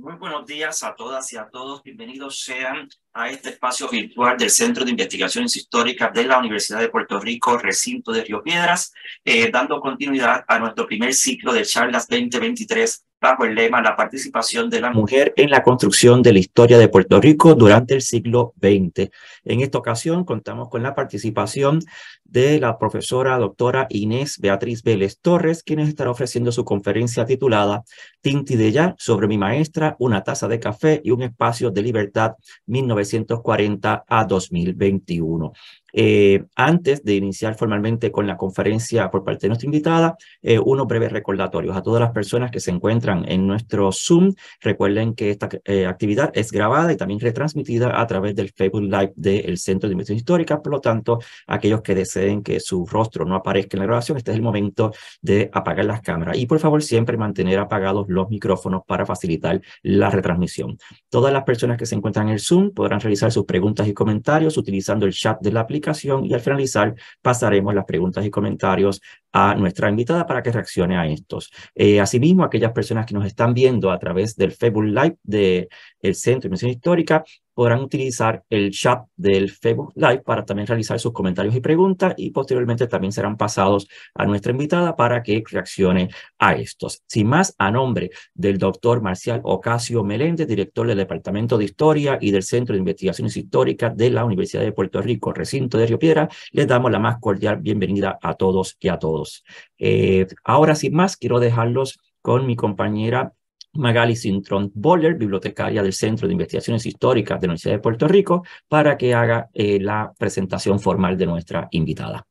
Muy buenos días a todas y a todos. Bienvenidos sean a este espacio virtual del Centro de Investigaciones Históricas de la Universidad de Puerto Rico, recinto de Río Piedras, eh, dando continuidad a nuestro primer ciclo de charlas 2023 bajo el lema La participación de la mujer en la construcción de la historia de Puerto Rico durante el siglo XX. En esta ocasión contamos con la participación de la profesora doctora Inés Beatriz Vélez Torres, quien estará ofreciendo su conferencia titulada Tinti de Ya sobre mi maestra, una taza de café y un espacio de libertad 1900 1940 a 2021. Eh, antes de iniciar formalmente con la conferencia por parte de nuestra invitada, eh, unos breves recordatorios a todas las personas que se encuentran en nuestro Zoom. Recuerden que esta eh, actividad es grabada y también retransmitida a través del Facebook Live del Centro de Investigación Histórica. Por lo tanto, aquellos que deseen que su rostro no aparezca en la grabación, este es el momento de apagar las cámaras. Y por favor, siempre mantener apagados los micrófonos para facilitar la retransmisión. Todas las personas que se encuentran en el Zoom pueden podrán realizar sus preguntas y comentarios utilizando el chat de la aplicación y al finalizar pasaremos las preguntas y comentarios a nuestra invitada para que reaccione a estos. Eh, asimismo, aquellas personas que nos están viendo a través del Facebook Live del el Centro de Inversión Histórica podrán utilizar el chat del Facebook Live para también realizar sus comentarios y preguntas y posteriormente también serán pasados a nuestra invitada para que reaccione a estos. Sin más, a nombre del doctor Marcial Ocasio Meléndez, director del Departamento de Historia y del Centro de Investigaciones Históricas de la Universidad de Puerto Rico, recinto de Río Piedra, les damos la más cordial bienvenida a todos y a todos. Eh, ahora, sin más, quiero dejarlos con mi compañera Magali Sintron Boller, bibliotecaria del Centro de Investigaciones Históricas de la Universidad de Puerto Rico, para que haga eh, la presentación formal de nuestra invitada.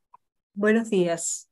Buenos días.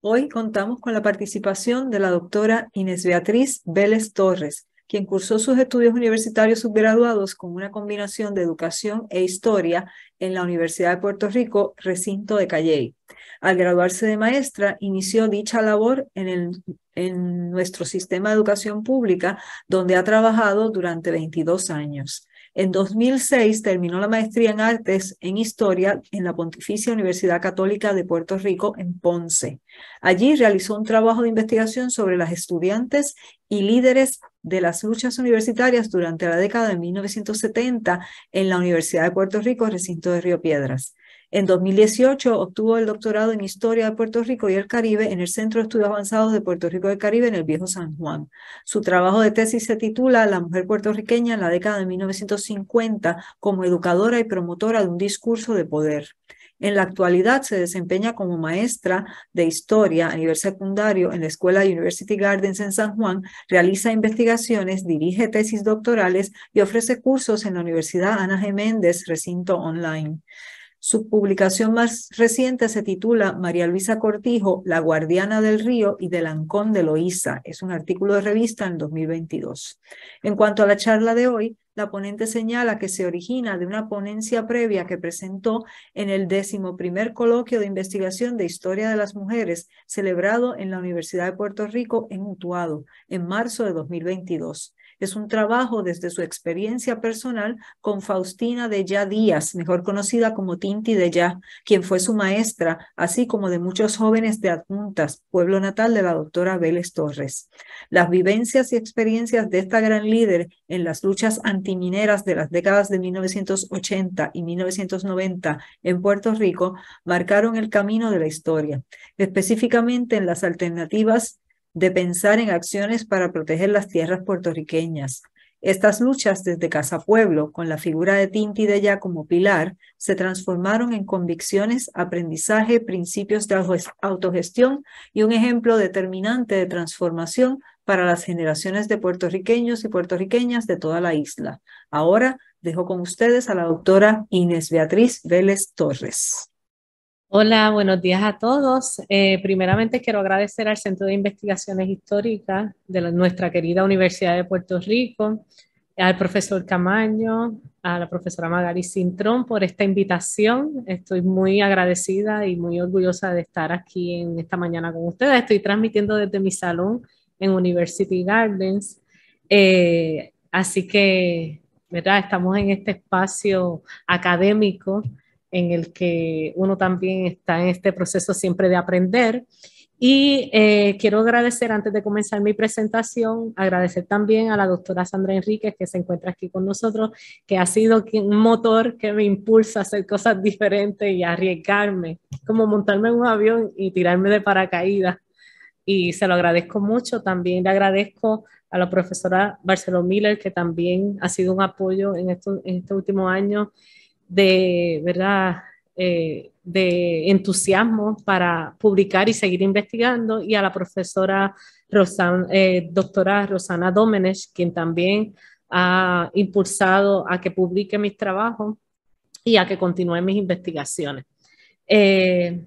Hoy contamos con la participación de la doctora Inés Beatriz Vélez Torres, quien cursó sus estudios universitarios subgraduados con una combinación de educación e historia en la Universidad de Puerto Rico, recinto de Calley. Al graduarse de maestra, inició dicha labor en, el, en nuestro sistema de educación pública, donde ha trabajado durante 22 años. En 2006 terminó la maestría en artes en historia en la Pontificia Universidad Católica de Puerto Rico en Ponce. Allí realizó un trabajo de investigación sobre las estudiantes y líderes de las luchas universitarias durante la década de 1970 en la Universidad de Puerto Rico, recinto de Río Piedras. En 2018 obtuvo el doctorado en Historia de Puerto Rico y el Caribe en el Centro de Estudios Avanzados de Puerto Rico y el Caribe en el Viejo San Juan. Su trabajo de tesis se titula La mujer puertorriqueña en la década de 1950 como educadora y promotora de un discurso de poder. En la actualidad se desempeña como maestra de historia a nivel secundario en la Escuela University Gardens en San Juan, realiza investigaciones, dirige tesis doctorales y ofrece cursos en la Universidad Ana G. Méndez, recinto online. Su publicación más reciente se titula María Luisa Cortijo, la guardiana del río y del ancón de Loíza. Es un artículo de revista en 2022. En cuanto a la charla de hoy, la ponente señala que se origina de una ponencia previa que presentó en el primer coloquio de investigación de historia de las mujeres celebrado en la Universidad de Puerto Rico en Utuado en marzo de 2022. Es un trabajo desde su experiencia personal con Faustina de Ya Díaz, mejor conocida como Tinti de Ya, quien fue su maestra, así como de muchos jóvenes de Adjuntas, pueblo natal de la doctora Vélez Torres. Las vivencias y experiencias de esta gran líder en las luchas antimineras de las décadas de 1980 y 1990 en Puerto Rico marcaron el camino de la historia, específicamente en las alternativas de pensar en acciones para proteger las tierras puertorriqueñas. Estas luchas desde Casa Pueblo, con la figura de Tinti de ella como pilar, se transformaron en convicciones, aprendizaje, principios de autogestión y un ejemplo determinante de transformación para las generaciones de puertorriqueños y puertorriqueñas de toda la isla. Ahora dejo con ustedes a la doctora Inés Beatriz Vélez Torres. Hola, buenos días a todos. Eh, primeramente quiero agradecer al Centro de Investigaciones Históricas de nuestra querida Universidad de Puerto Rico, al profesor Camaño, a la profesora Magari Sintrón por esta invitación. Estoy muy agradecida y muy orgullosa de estar aquí en esta mañana con ustedes. Estoy transmitiendo desde mi salón en University Gardens. Eh, así que, ¿verdad? Estamos en este espacio académico en el que uno también está en este proceso siempre de aprender. Y eh, quiero agradecer, antes de comenzar mi presentación, agradecer también a la doctora Sandra Enríquez, que se encuentra aquí con nosotros, que ha sido un motor que me impulsa a hacer cosas diferentes y arriesgarme, como montarme en un avión y tirarme de paracaídas. Y se lo agradezco mucho. También le agradezco a la profesora Barceló Miller, que también ha sido un apoyo en, en estos últimos años de, ¿verdad? Eh, de entusiasmo para publicar y seguir investigando, y a la profesora Rosan, eh, doctora Rosana Dómenes, quien también ha impulsado a que publique mis trabajos y a que continúe mis investigaciones. Eh,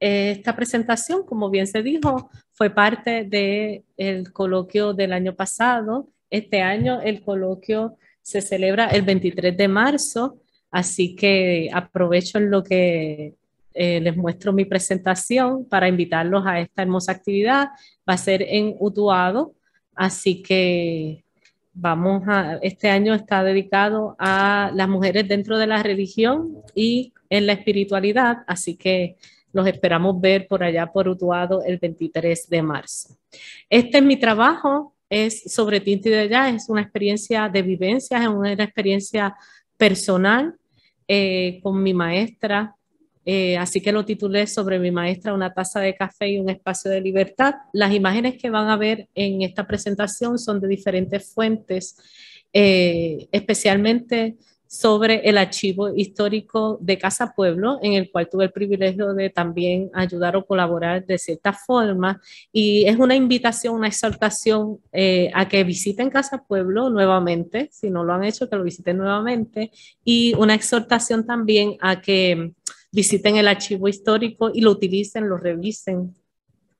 esta presentación, como bien se dijo, fue parte del coloquio del año pasado. Este año el coloquio se celebra el 23 de marzo Así que aprovecho en lo que eh, les muestro mi presentación para invitarlos a esta hermosa actividad. Va a ser en Utuado, así que vamos a, este año está dedicado a las mujeres dentro de la religión y en la espiritualidad, así que los esperamos ver por allá por Utuado el 23 de marzo. Este es mi trabajo, es sobre Tinti de allá, es una experiencia de vivencias, es una experiencia personal eh, con mi maestra, eh, así que lo titulé sobre mi maestra, una taza de café y un espacio de libertad. Las imágenes que van a ver en esta presentación son de diferentes fuentes, eh, especialmente sobre el archivo histórico de Casa Pueblo, en el cual tuve el privilegio de también ayudar o colaborar de cierta forma. Y es una invitación, una exhortación eh, a que visiten Casa Pueblo nuevamente, si no lo han hecho, que lo visiten nuevamente. Y una exhortación también a que visiten el archivo histórico y lo utilicen, lo revisen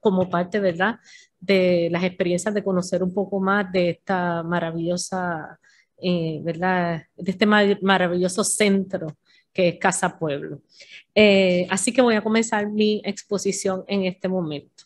como parte, ¿verdad?, de las experiencias de conocer un poco más de esta maravillosa eh, de este maravilloso centro que es Casa Pueblo. Eh, así que voy a comenzar mi exposición en este momento.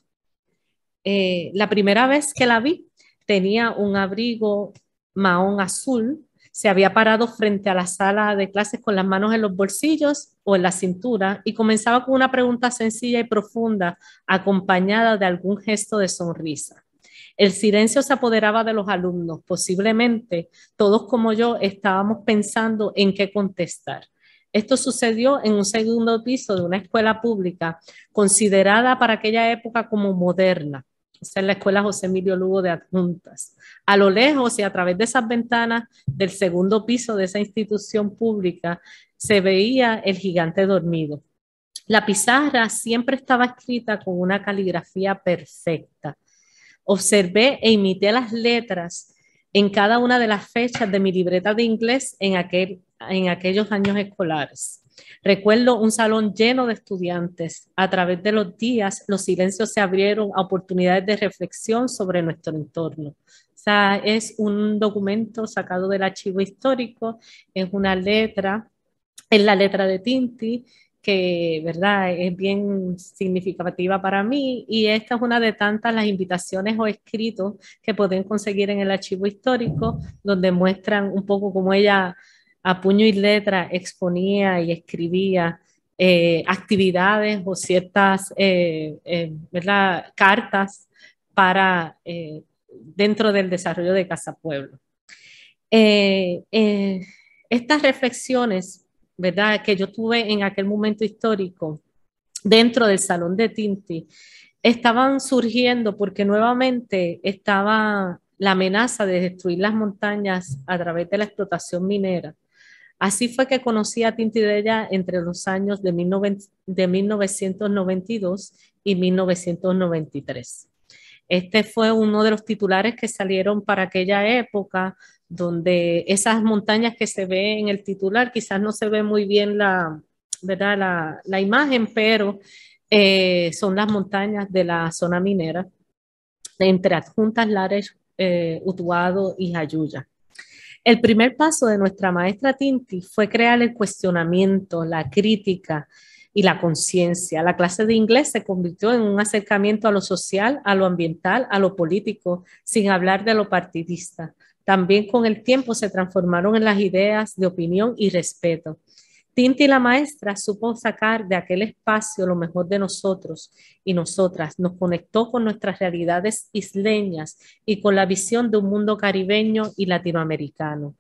Eh, la primera vez que la vi tenía un abrigo maón azul, se había parado frente a la sala de clases con las manos en los bolsillos o en la cintura y comenzaba con una pregunta sencilla y profunda acompañada de algún gesto de sonrisa. El silencio se apoderaba de los alumnos. Posiblemente todos como yo estábamos pensando en qué contestar. Esto sucedió en un segundo piso de una escuela pública considerada para aquella época como moderna. Esa es la escuela José Emilio Lugo de Adjuntas. A lo lejos y a través de esas ventanas del segundo piso de esa institución pública se veía el gigante dormido. La pizarra siempre estaba escrita con una caligrafía perfecta. Observé e imité las letras en cada una de las fechas de mi libreta de inglés en, aquel, en aquellos años escolares. Recuerdo un salón lleno de estudiantes. A través de los días, los silencios se abrieron a oportunidades de reflexión sobre nuestro entorno. O sea, es un documento sacado del archivo histórico, es una letra, es la letra de Tinti que, ¿verdad?, es bien significativa para mí y esta es una de tantas las invitaciones o escritos que pueden conseguir en el archivo histórico, donde muestran un poco cómo ella a puño y letra exponía y escribía eh, actividades o ciertas, eh, eh, cartas para dentro del desarrollo de Casa Pueblo. estas reflexiones ¿verdad? Que yo tuve en aquel momento histórico dentro del Salón de Tinti, estaban surgiendo porque nuevamente estaba la amenaza de destruir las montañas a través de la explotación minera. Así fue que conocí a Tinti ella entre los años de 1992 y 1993. Este fue uno de los titulares que salieron para aquella época donde esas montañas que se ve en el titular, quizás no se ve muy bien la, ¿verdad? la, imagen, pero eh, son las montañas de la zona minera, entre adjuntas Lares, eh, Utuado y Ayuya. El primer paso de nuestra maestra Tinti fue crear el cuestionamiento, la crítica y la conciencia. La clase de inglés se convirtió en un acercamiento a lo social, a lo ambiental, a lo político, sin hablar de lo partidista. También con el tiempo se transformaron en las ideas de opinión y respeto. Tinti la maestra supo sacar de aquel espacio lo mejor de nosotros y nosotras, nos conectó con nuestras realidades isleñas y con la visión de un mundo caribeño y latinoamericano.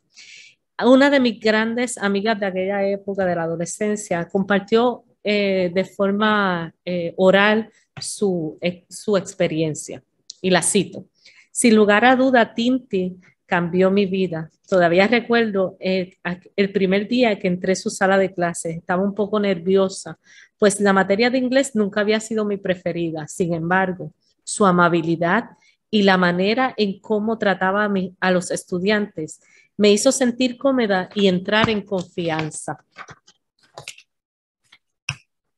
Una de mis grandes amigas de aquella época de la adolescencia compartió eh, de forma eh, oral su, su experiencia y la cito. Sin lugar a duda, Tinti cambió mi vida. Todavía recuerdo eh, el primer día que entré a su sala de clases, estaba un poco nerviosa, pues la materia de inglés nunca había sido mi preferida. Sin embargo, su amabilidad y la manera en cómo trataba a, a los estudiantes me hizo sentir cómoda y entrar en confianza.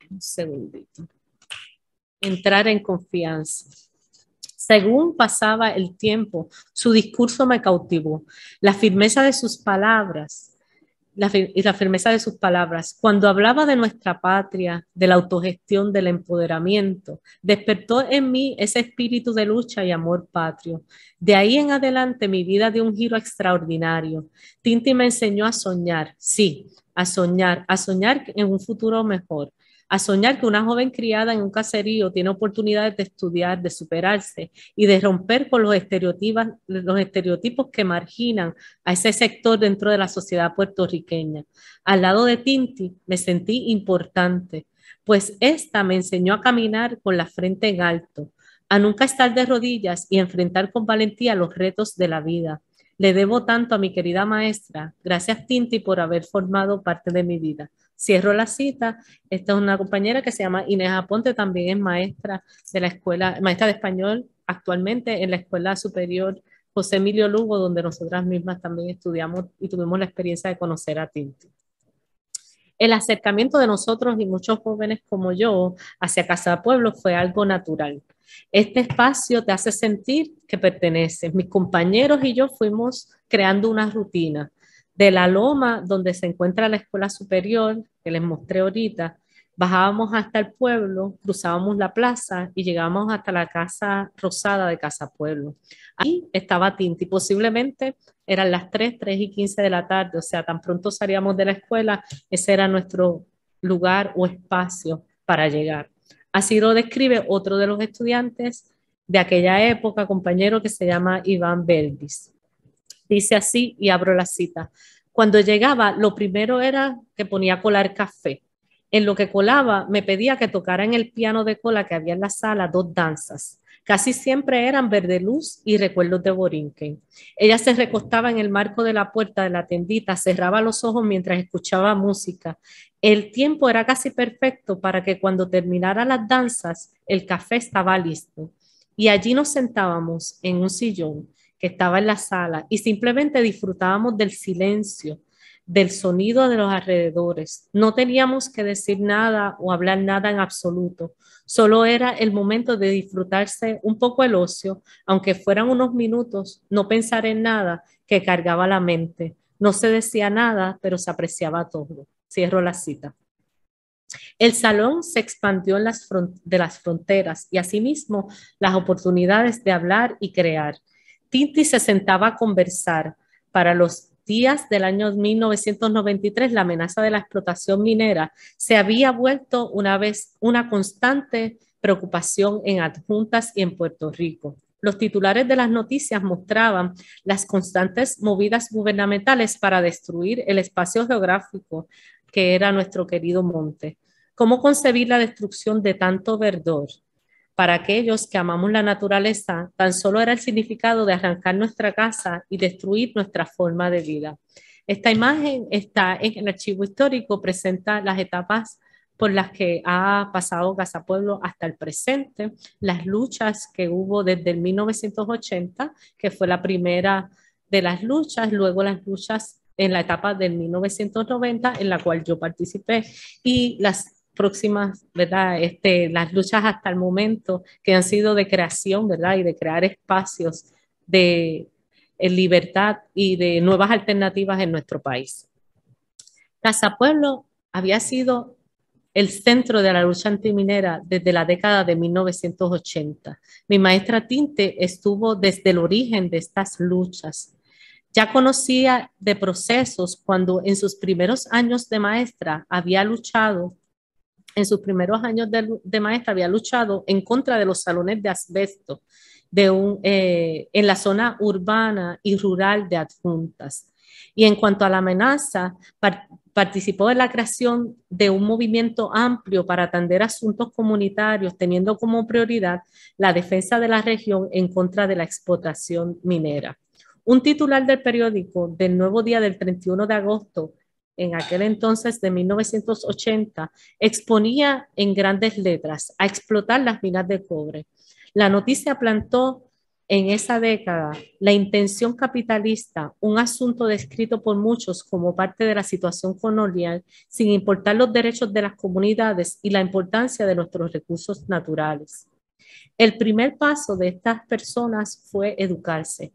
Un segundito. Entrar en confianza. Según pasaba el tiempo, su discurso me cautivó. La firmeza de sus palabras, la, la firmeza de sus palabras, cuando hablaba de nuestra patria, de la autogestión, del empoderamiento, despertó en mí ese espíritu de lucha y amor patrio. De ahí en adelante mi vida dio un giro extraordinario. Tinti me enseñó a soñar, sí, a soñar, a soñar en un futuro mejor, a soñar que una joven criada en un caserío tiene oportunidades de estudiar, de superarse y de romper con los estereotipos, que marginan a ese sector dentro de la sociedad puertorriqueña. Al lado de Tinti me sentí importante, pues esta me enseñó a caminar con la frente en alto, a nunca estar de rodillas y enfrentar con valentía los retos de la vida. Le debo tanto a mi querida maestra. Gracias, Tinti, por haber formado parte de mi vida. Cierro la cita. Esta es una compañera que se llama Inés Aponte, también es maestra de la escuela, maestra de español actualmente en la Escuela Superior José Emilio Lugo, donde nosotras mismas también estudiamos y tuvimos la experiencia de conocer a Tinti el acercamiento de nosotros y muchos jóvenes como yo hacia Casa Pueblo fue algo natural. Este espacio te hace sentir que perteneces. Mis compañeros y yo fuimos creando una rutina de la loma donde se encuentra la escuela superior, que les mostré ahorita, bajábamos hasta el pueblo, cruzábamos la plaza y llegábamos hasta la casa rosada de Casa Pueblo. Ahí estaba Tinti, posiblemente eran las 3, 3 y 15 de la tarde, o sea, tan pronto salíamos de la escuela, ese era nuestro lugar o espacio para llegar. Así lo describe otro de los estudiantes de aquella época, compañero que se llama Iván Belvis dice así y abro la cita. Cuando llegaba, lo primero era que ponía a colar café. En lo que colaba, me pedía que tocara en el piano de cola que había en la sala dos danzas. Casi siempre eran Verde Luz y Recuerdos de Borinquen. Ella se recostaba en el marco de la puerta de la tendita, cerraba los ojos mientras escuchaba música. El tiempo era casi perfecto para que cuando terminara las danzas, el café estaba listo. Y allí nos sentábamos en un sillón que estaba en la sala y simplemente disfrutábamos del silencio, del sonido de los alrededores. No teníamos que decir nada o hablar nada en absoluto. Solo era el momento de disfrutarse un poco el ocio, aunque fueran unos minutos, no pensar en nada que cargaba la mente. No se decía nada, pero se apreciaba todo. Cierro la cita. El salón se expandió en las de las fronteras y asimismo las oportunidades de hablar y crear. Tinti se sentaba a conversar. Para los días del año 1993, la amenaza de la explotación minera se había vuelto una vez una constante preocupación en adjuntas y en Puerto Rico. Los titulares de las noticias mostraban las constantes movidas gubernamentales para destruir el espacio geográfico que era nuestro querido monte. ¿Cómo concebir la destrucción de tanto verdor? Para aquellos que amamos la naturaleza, tan solo era el significado de arrancar nuestra casa y destruir nuestra forma de vida. Esta imagen está en el archivo histórico, presenta las etapas por las que ha pasado casa Pueblo hasta el presente, las luchas que hubo desde el 1980, que fue la primera de las luchas, luego las luchas en la etapa del 1990, en la cual yo participé, y las próximas, ¿verdad? Este, las luchas hasta el momento que han sido de creación, ¿verdad? Y de crear espacios de libertad y de nuevas alternativas en nuestro país. Casa Pueblo había sido el centro de la lucha antiminera desde la década de 1980. Mi maestra Tinte estuvo desde el origen de estas luchas. Ya conocía de procesos cuando en sus primeros años de maestra había luchado en sus primeros años de, maestra había luchado en contra de los salones de asbesto de eh, en la zona urbana y rural de adjuntas. Y en cuanto a la amenaza, participó en la creación de un movimiento amplio para atender asuntos comunitarios, teniendo como prioridad la defensa de la región en contra de la explotación minera. Un titular del periódico del Nuevo Día del 31 de agosto en aquel entonces de 1980, exponía en grandes letras a explotar las minas de cobre. La noticia plantó en esa década la intención capitalista, un asunto descrito por muchos como parte de la situación colonial, sin importar los derechos de las comunidades y la importancia de nuestros recursos naturales. El primer paso de estas personas fue educarse,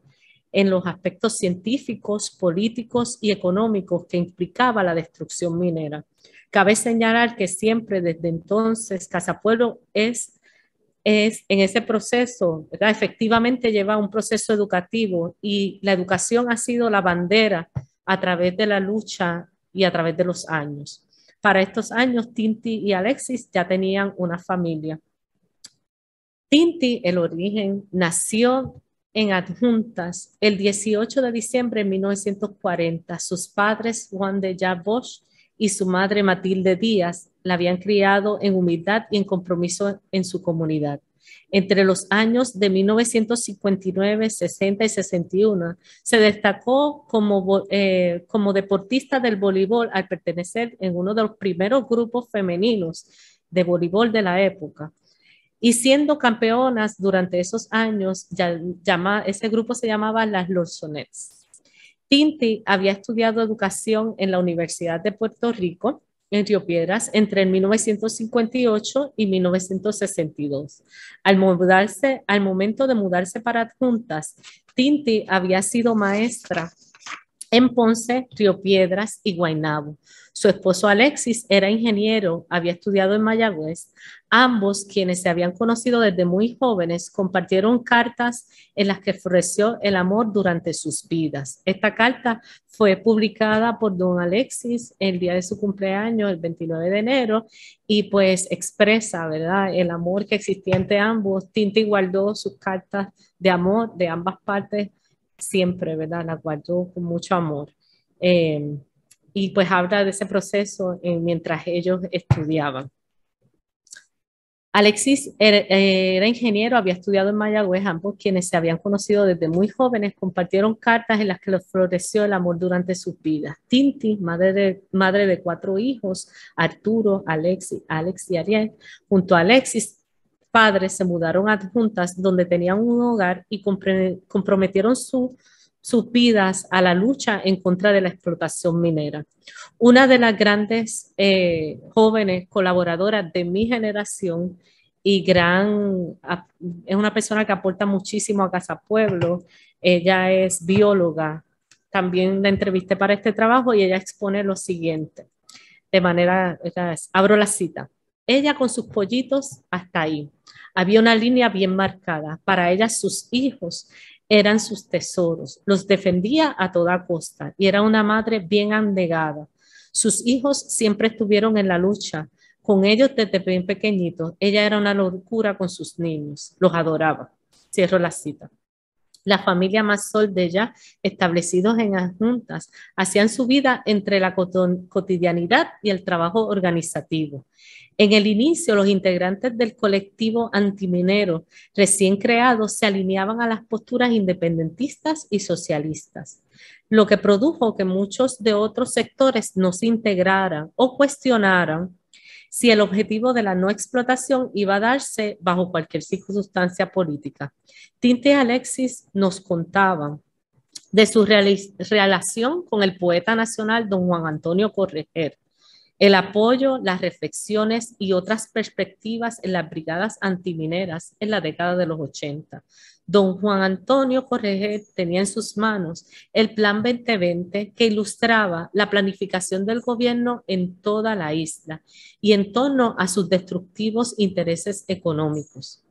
en los aspectos científicos, políticos y económicos que implicaba la destrucción minera. Cabe señalar que siempre desde entonces Casapueblo es, es en ese proceso, efectivamente lleva un proceso educativo y la educación ha sido la bandera a través de la lucha y a través de los años. Para estos años, Tinti y Alexis ya tenían una familia. Tinti, el origen, nació en adjuntas el 18 de diciembre de 1940. Sus padres, Juan de bosch y su madre Matilde Díaz, la habían criado en humildad y en compromiso en su comunidad. Entre los años de 1959, 60 y 61, se destacó como, eh, como deportista del voleibol al pertenecer en uno de los primeros grupos femeninos de voleibol de la época. Y siendo campeonas durante esos años, ya, ese grupo se llamaba Las Lorsonettes. Tinti había estudiado educación en la Universidad de Puerto Rico, en Río Piedras, entre 1958 y 1962. Al, mudarse, al momento de mudarse para adjuntas, Tinti había sido maestra en Ponce, Río Piedras y Guaynabo. Su esposo Alexis era ingeniero, había estudiado en Mayagüez. Ambos, quienes se habían conocido desde muy jóvenes, compartieron cartas en las que ofreció el amor durante sus vidas. Esta carta fue publicada por don Alexis el día de su cumpleaños, el 29 de enero, y pues expresa, ¿verdad?, el amor que existía entre ambos. Tinta guardó sus cartas de amor de ambas partes siempre, ¿verdad? La guardó con mucho amor. Eh, y pues habla de ese proceso mientras ellos estudiaban. Alexis era, ingeniero, había estudiado en Mayagüez, ambos quienes se habían conocido desde muy jóvenes compartieron cartas en las que les floreció el amor durante sus vidas. Tinti, madre de, madre de cuatro hijos, Arturo, Alexis, Alex y Ariel, junto a Alexis padres se mudaron adjuntas donde tenían un hogar y comprometieron su, sus vidas a la lucha en contra de la explotación minera. Una de las grandes eh, jóvenes colaboradoras de mi generación y gran, es una persona que aporta muchísimo a Casa Pueblo. Ella es bióloga. También la entrevisté para este trabajo y ella expone lo siguiente. De manera, abro la cita. Ella con sus pollitos hasta ahí. Había una línea bien marcada. Para ella sus hijos eran sus tesoros. Los defendía a toda costa y era una madre bien andegada. Sus hijos siempre estuvieron en la lucha con ellos desde bien pequeñitos. Ella era una locura con sus niños. Los adoraba. Cierro la cita la familia más de ella, establecidos en adjuntas, hacían su vida entre la cotidianidad y el trabajo organizativo. En el inicio, los integrantes del colectivo antiminero recién creado se alineaban a las posturas independentistas y socialistas, lo que produjo que muchos de otros sectores no se integraran o cuestionaran si el objetivo de la no explotación iba a darse bajo cualquier circunstancia política. Tinte y Alexis nos contaban de su relación con el poeta nacional don Juan Antonio Correger, el apoyo, las reflexiones y otras perspectivas en las brigadas antimineras en la década de los 80. Don Juan Antonio Correje tenía en sus manos el Plan 2020 que ilustraba la planificación del gobierno en toda la isla y en torno a sus destructivos intereses económicos.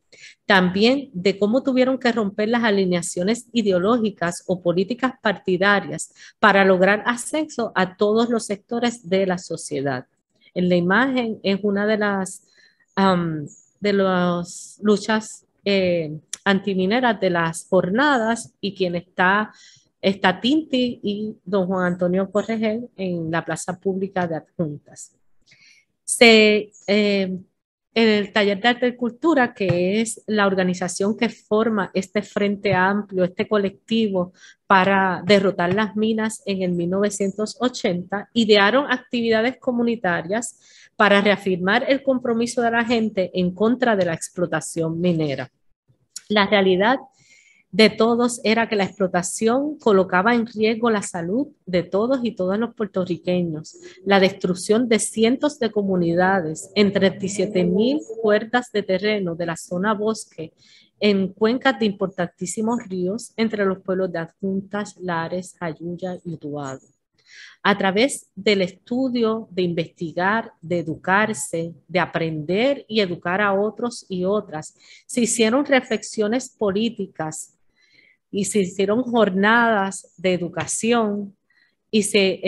También de cómo tuvieron que romper las alineaciones ideológicas o políticas partidarias para lograr acceso a todos los sectores de la sociedad. En la imagen es una de las, de luchas eh, antimineras de las jornadas y quien está está Tinti y don Juan Antonio Corregel en la plaza pública de Adjuntas. Se eh, en el taller de arte y cultura, que es la organización que forma este frente amplio, este colectivo para derrotar las minas en el 1980, idearon actividades comunitarias para reafirmar el compromiso de la gente en contra de la explotación minera. La realidad de todos era que la explotación colocaba en riesgo la salud de todos y todas los puertorriqueños, la destrucción de cientos de comunidades en 37 mil puertas de terreno de la zona bosque en cuencas de importantísimos ríos entre los pueblos de Adjuntas, Lares, Ayuya y Utuado. A través del estudio, de investigar, de educarse, de aprender y educar a otros y otras, se hicieron reflexiones políticas y se hicieron jornadas de educación y se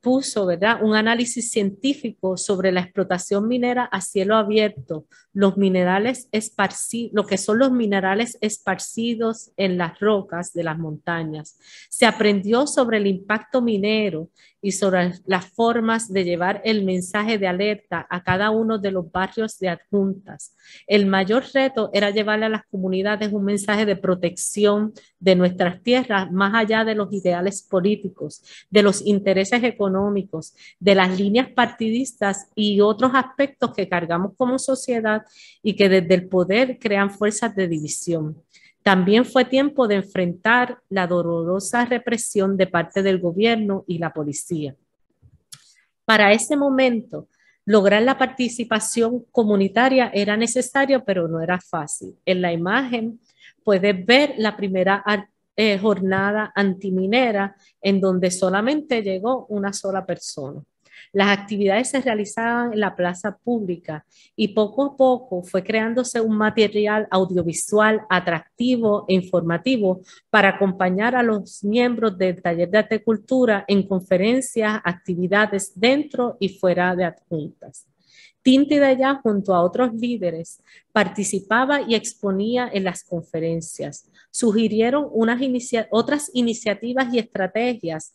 puso, ¿verdad? Un análisis científico sobre la explotación minera a cielo abierto, los minerales esparcidos, lo que son los minerales esparcidos en las rocas de las montañas. Se aprendió sobre el impacto minero y sobre las formas de llevar el mensaje de alerta a cada uno de los barrios de adjuntas. El mayor reto era llevarle a las comunidades un mensaje de protección de nuestras tierras más allá de los ideales políticos, de los intereses económicos económicos, de las líneas partidistas y otros aspectos que cargamos como sociedad y que desde el poder crean fuerzas de división. También fue tiempo de enfrentar la dolorosa represión de parte del gobierno y la policía. Para ese momento, lograr la participación comunitaria era necesario, pero no era fácil. En la imagen puedes ver la primera eh, jornada antiminera en donde solamente llegó una sola persona. Las actividades se realizaban en la plaza pública y poco a poco fue creándose un material audiovisual atractivo e informativo para acompañar a los miembros del taller de arte cultura en conferencias, actividades dentro y fuera de adjuntas. Tinti de allá, junto a otros líderes, participaba y exponía en las conferencias. Sugirieron unas otras iniciativas y estrategias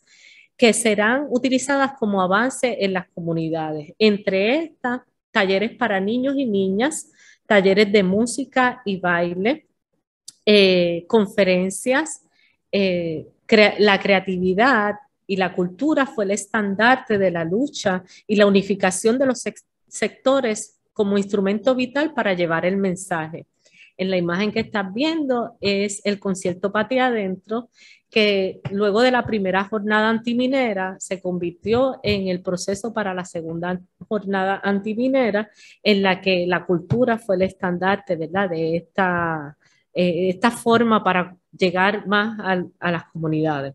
que serán utilizadas como avance en las comunidades. Entre estas, talleres para niños y niñas, talleres de música y baile, eh, conferencias, eh, la creatividad y la cultura fue el estandarte de la lucha y la unificación de los sectores como instrumento vital para llevar el mensaje. En la imagen que estás viendo es el concierto Patria Adentro, que luego de la primera jornada antiminera se convirtió en el proceso para la segunda jornada antiminera, en la que la cultura fue el estandarte de esta, eh, esta forma para llegar más a las comunidades.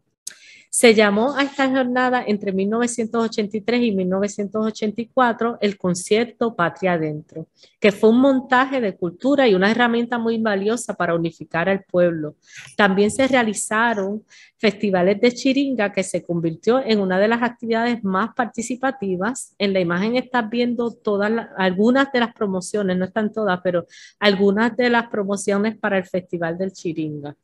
Se llamó a esta jornada entre 1983 y 1984 el concierto Patria Adentro, que fue un montaje de cultura y una herramienta muy valiosa para unificar al pueblo. También se realizaron festivales de chiringa que se convirtió en una de las actividades más participativas. En la imagen estás viendo algunas de las promociones, no están todas, pero algunas de las promociones para el Festival del Chiringa.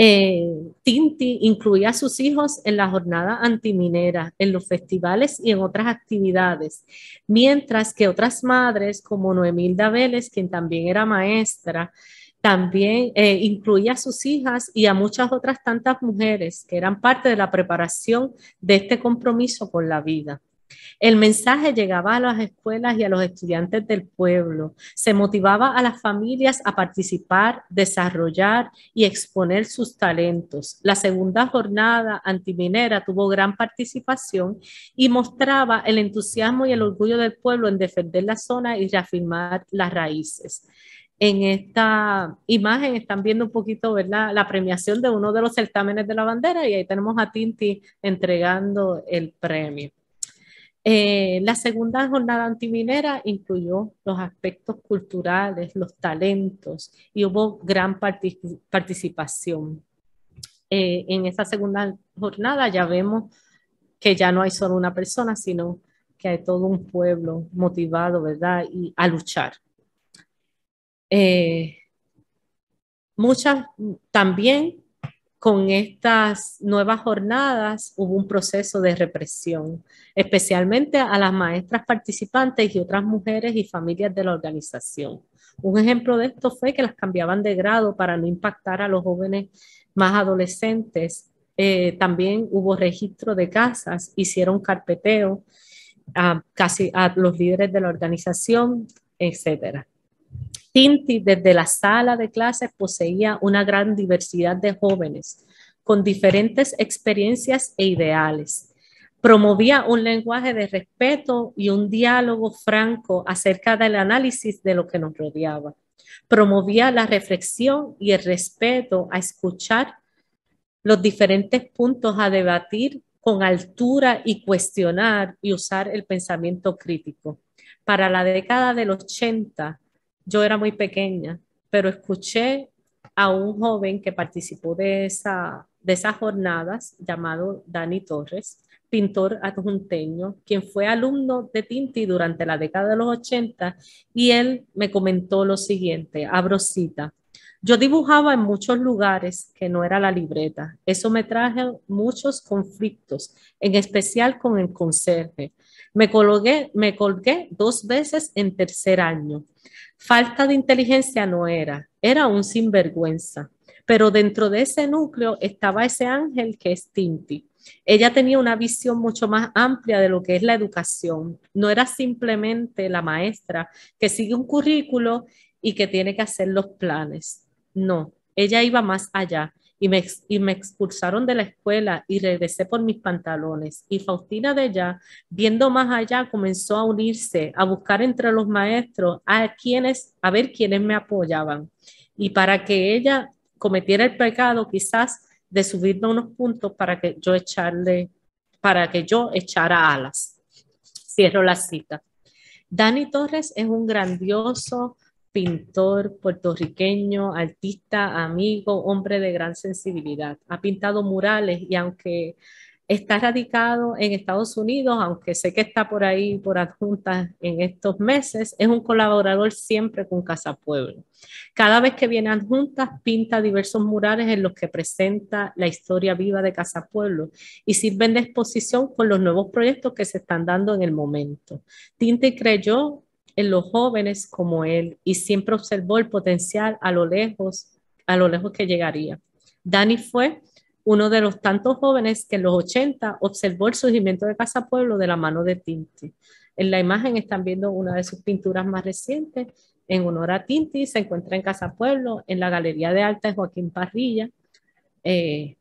Eh, Tinti incluía a sus hijos en la jornada antiminera, en los festivales y en otras actividades, mientras que otras madres, como Noemilda Vélez, quien también era maestra, también eh, incluía a sus hijas y a muchas otras tantas mujeres que eran parte de la preparación de este compromiso con la vida. El mensaje llegaba a las escuelas y a los estudiantes del pueblo. Se motivaba a las familias a participar, desarrollar y exponer sus talentos. La segunda jornada antiminera tuvo gran participación y mostraba el entusiasmo y el orgullo del pueblo en defender la zona y reafirmar las raíces en esta imagen están viendo un poquito la premiación de uno de los certámenes de la bandera y ahí tenemos a Tinti entregando el premio. Eh, la segunda jornada antiminera incluyó los aspectos culturales, los talentos y hubo gran participación. Eh, en esa segunda jornada ya vemos que ya no hay solo una persona, sino que hay todo un pueblo motivado, ¿verdad? Y a luchar. Eh, muchas también con estas nuevas jornadas hubo un proceso de represión, especialmente a las maestras participantes y otras mujeres y familias de la organización. Un ejemplo de esto fue que las cambiaban de grado para no impactar a los jóvenes más adolescentes. Eh, también hubo registro de casas, hicieron carpeteo a, casi a los líderes de la organización, etcétera. Tinti desde la sala de clases poseía una gran diversidad de jóvenes con diferentes experiencias e ideales. Promovía un lenguaje de respeto y un diálogo franco acerca del análisis de lo que nos rodeaba. Promovía la reflexión y el respeto a escuchar los diferentes puntos a debatir con altura y cuestionar y usar el pensamiento crítico. Para la década del 80, yo era muy pequeña, pero escuché a un joven que participó de, esa, de esas jornadas, llamado Dani Torres, pintor adjunteño, quien fue alumno de Tinti durante la década de los 80, y él me comentó lo siguiente, abro cita, yo dibujaba en muchos lugares que no era la libreta. Eso me trajo muchos conflictos, en especial con el conserje. Me colgué, me colgué dos veces en tercer año. Falta de inteligencia no era, era un sinvergüenza. Pero dentro de ese núcleo estaba ese ángel que es Tinti. Ella tenía una visión mucho más amplia de lo que es la educación. No era simplemente la maestra que sigue un currículo y que tiene que hacer los planes. No, ella iba más allá y me, expulsaron de la escuela y regresé por mis pantalones. Y Faustina de allá, viendo más allá, comenzó a unirse, a buscar entre los maestros a quienes, a ver quiénes me apoyaban. Y para que ella cometiera el pecado, quizás de subirme unos puntos para que yo echarle, para que yo echara alas. Cierro la cita. Dani Torres es un grandioso pintor puertorriqueño, artista, amigo, hombre de gran sensibilidad. Ha pintado murales y aunque está radicado en Estados Unidos, aunque sé que está por ahí por adjuntas en estos meses, es un colaborador siempre con Casa Pueblo. Cada vez que viene adjuntas, pinta diversos murales en los que presenta la historia viva de Casa Pueblo y sirven de exposición con los nuevos proyectos que se están dando en el momento. Tinte creyó en los jóvenes como él y siempre observó el potencial a lo lejos, a lo lejos que llegaría. Dani fue uno de los tantos jóvenes que en los 80 observó el surgimiento de Casa Pueblo de la mano de Tinti. En la imagen están viendo una de sus pinturas más recientes. En honor a Tinti se encuentra en Casa Pueblo, en la Galería de Alta Joaquín Parrilla. Eh,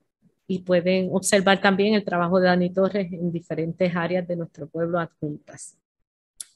y pueden observar también el trabajo de Dani Torres en diferentes áreas de nuestro pueblo adjuntas.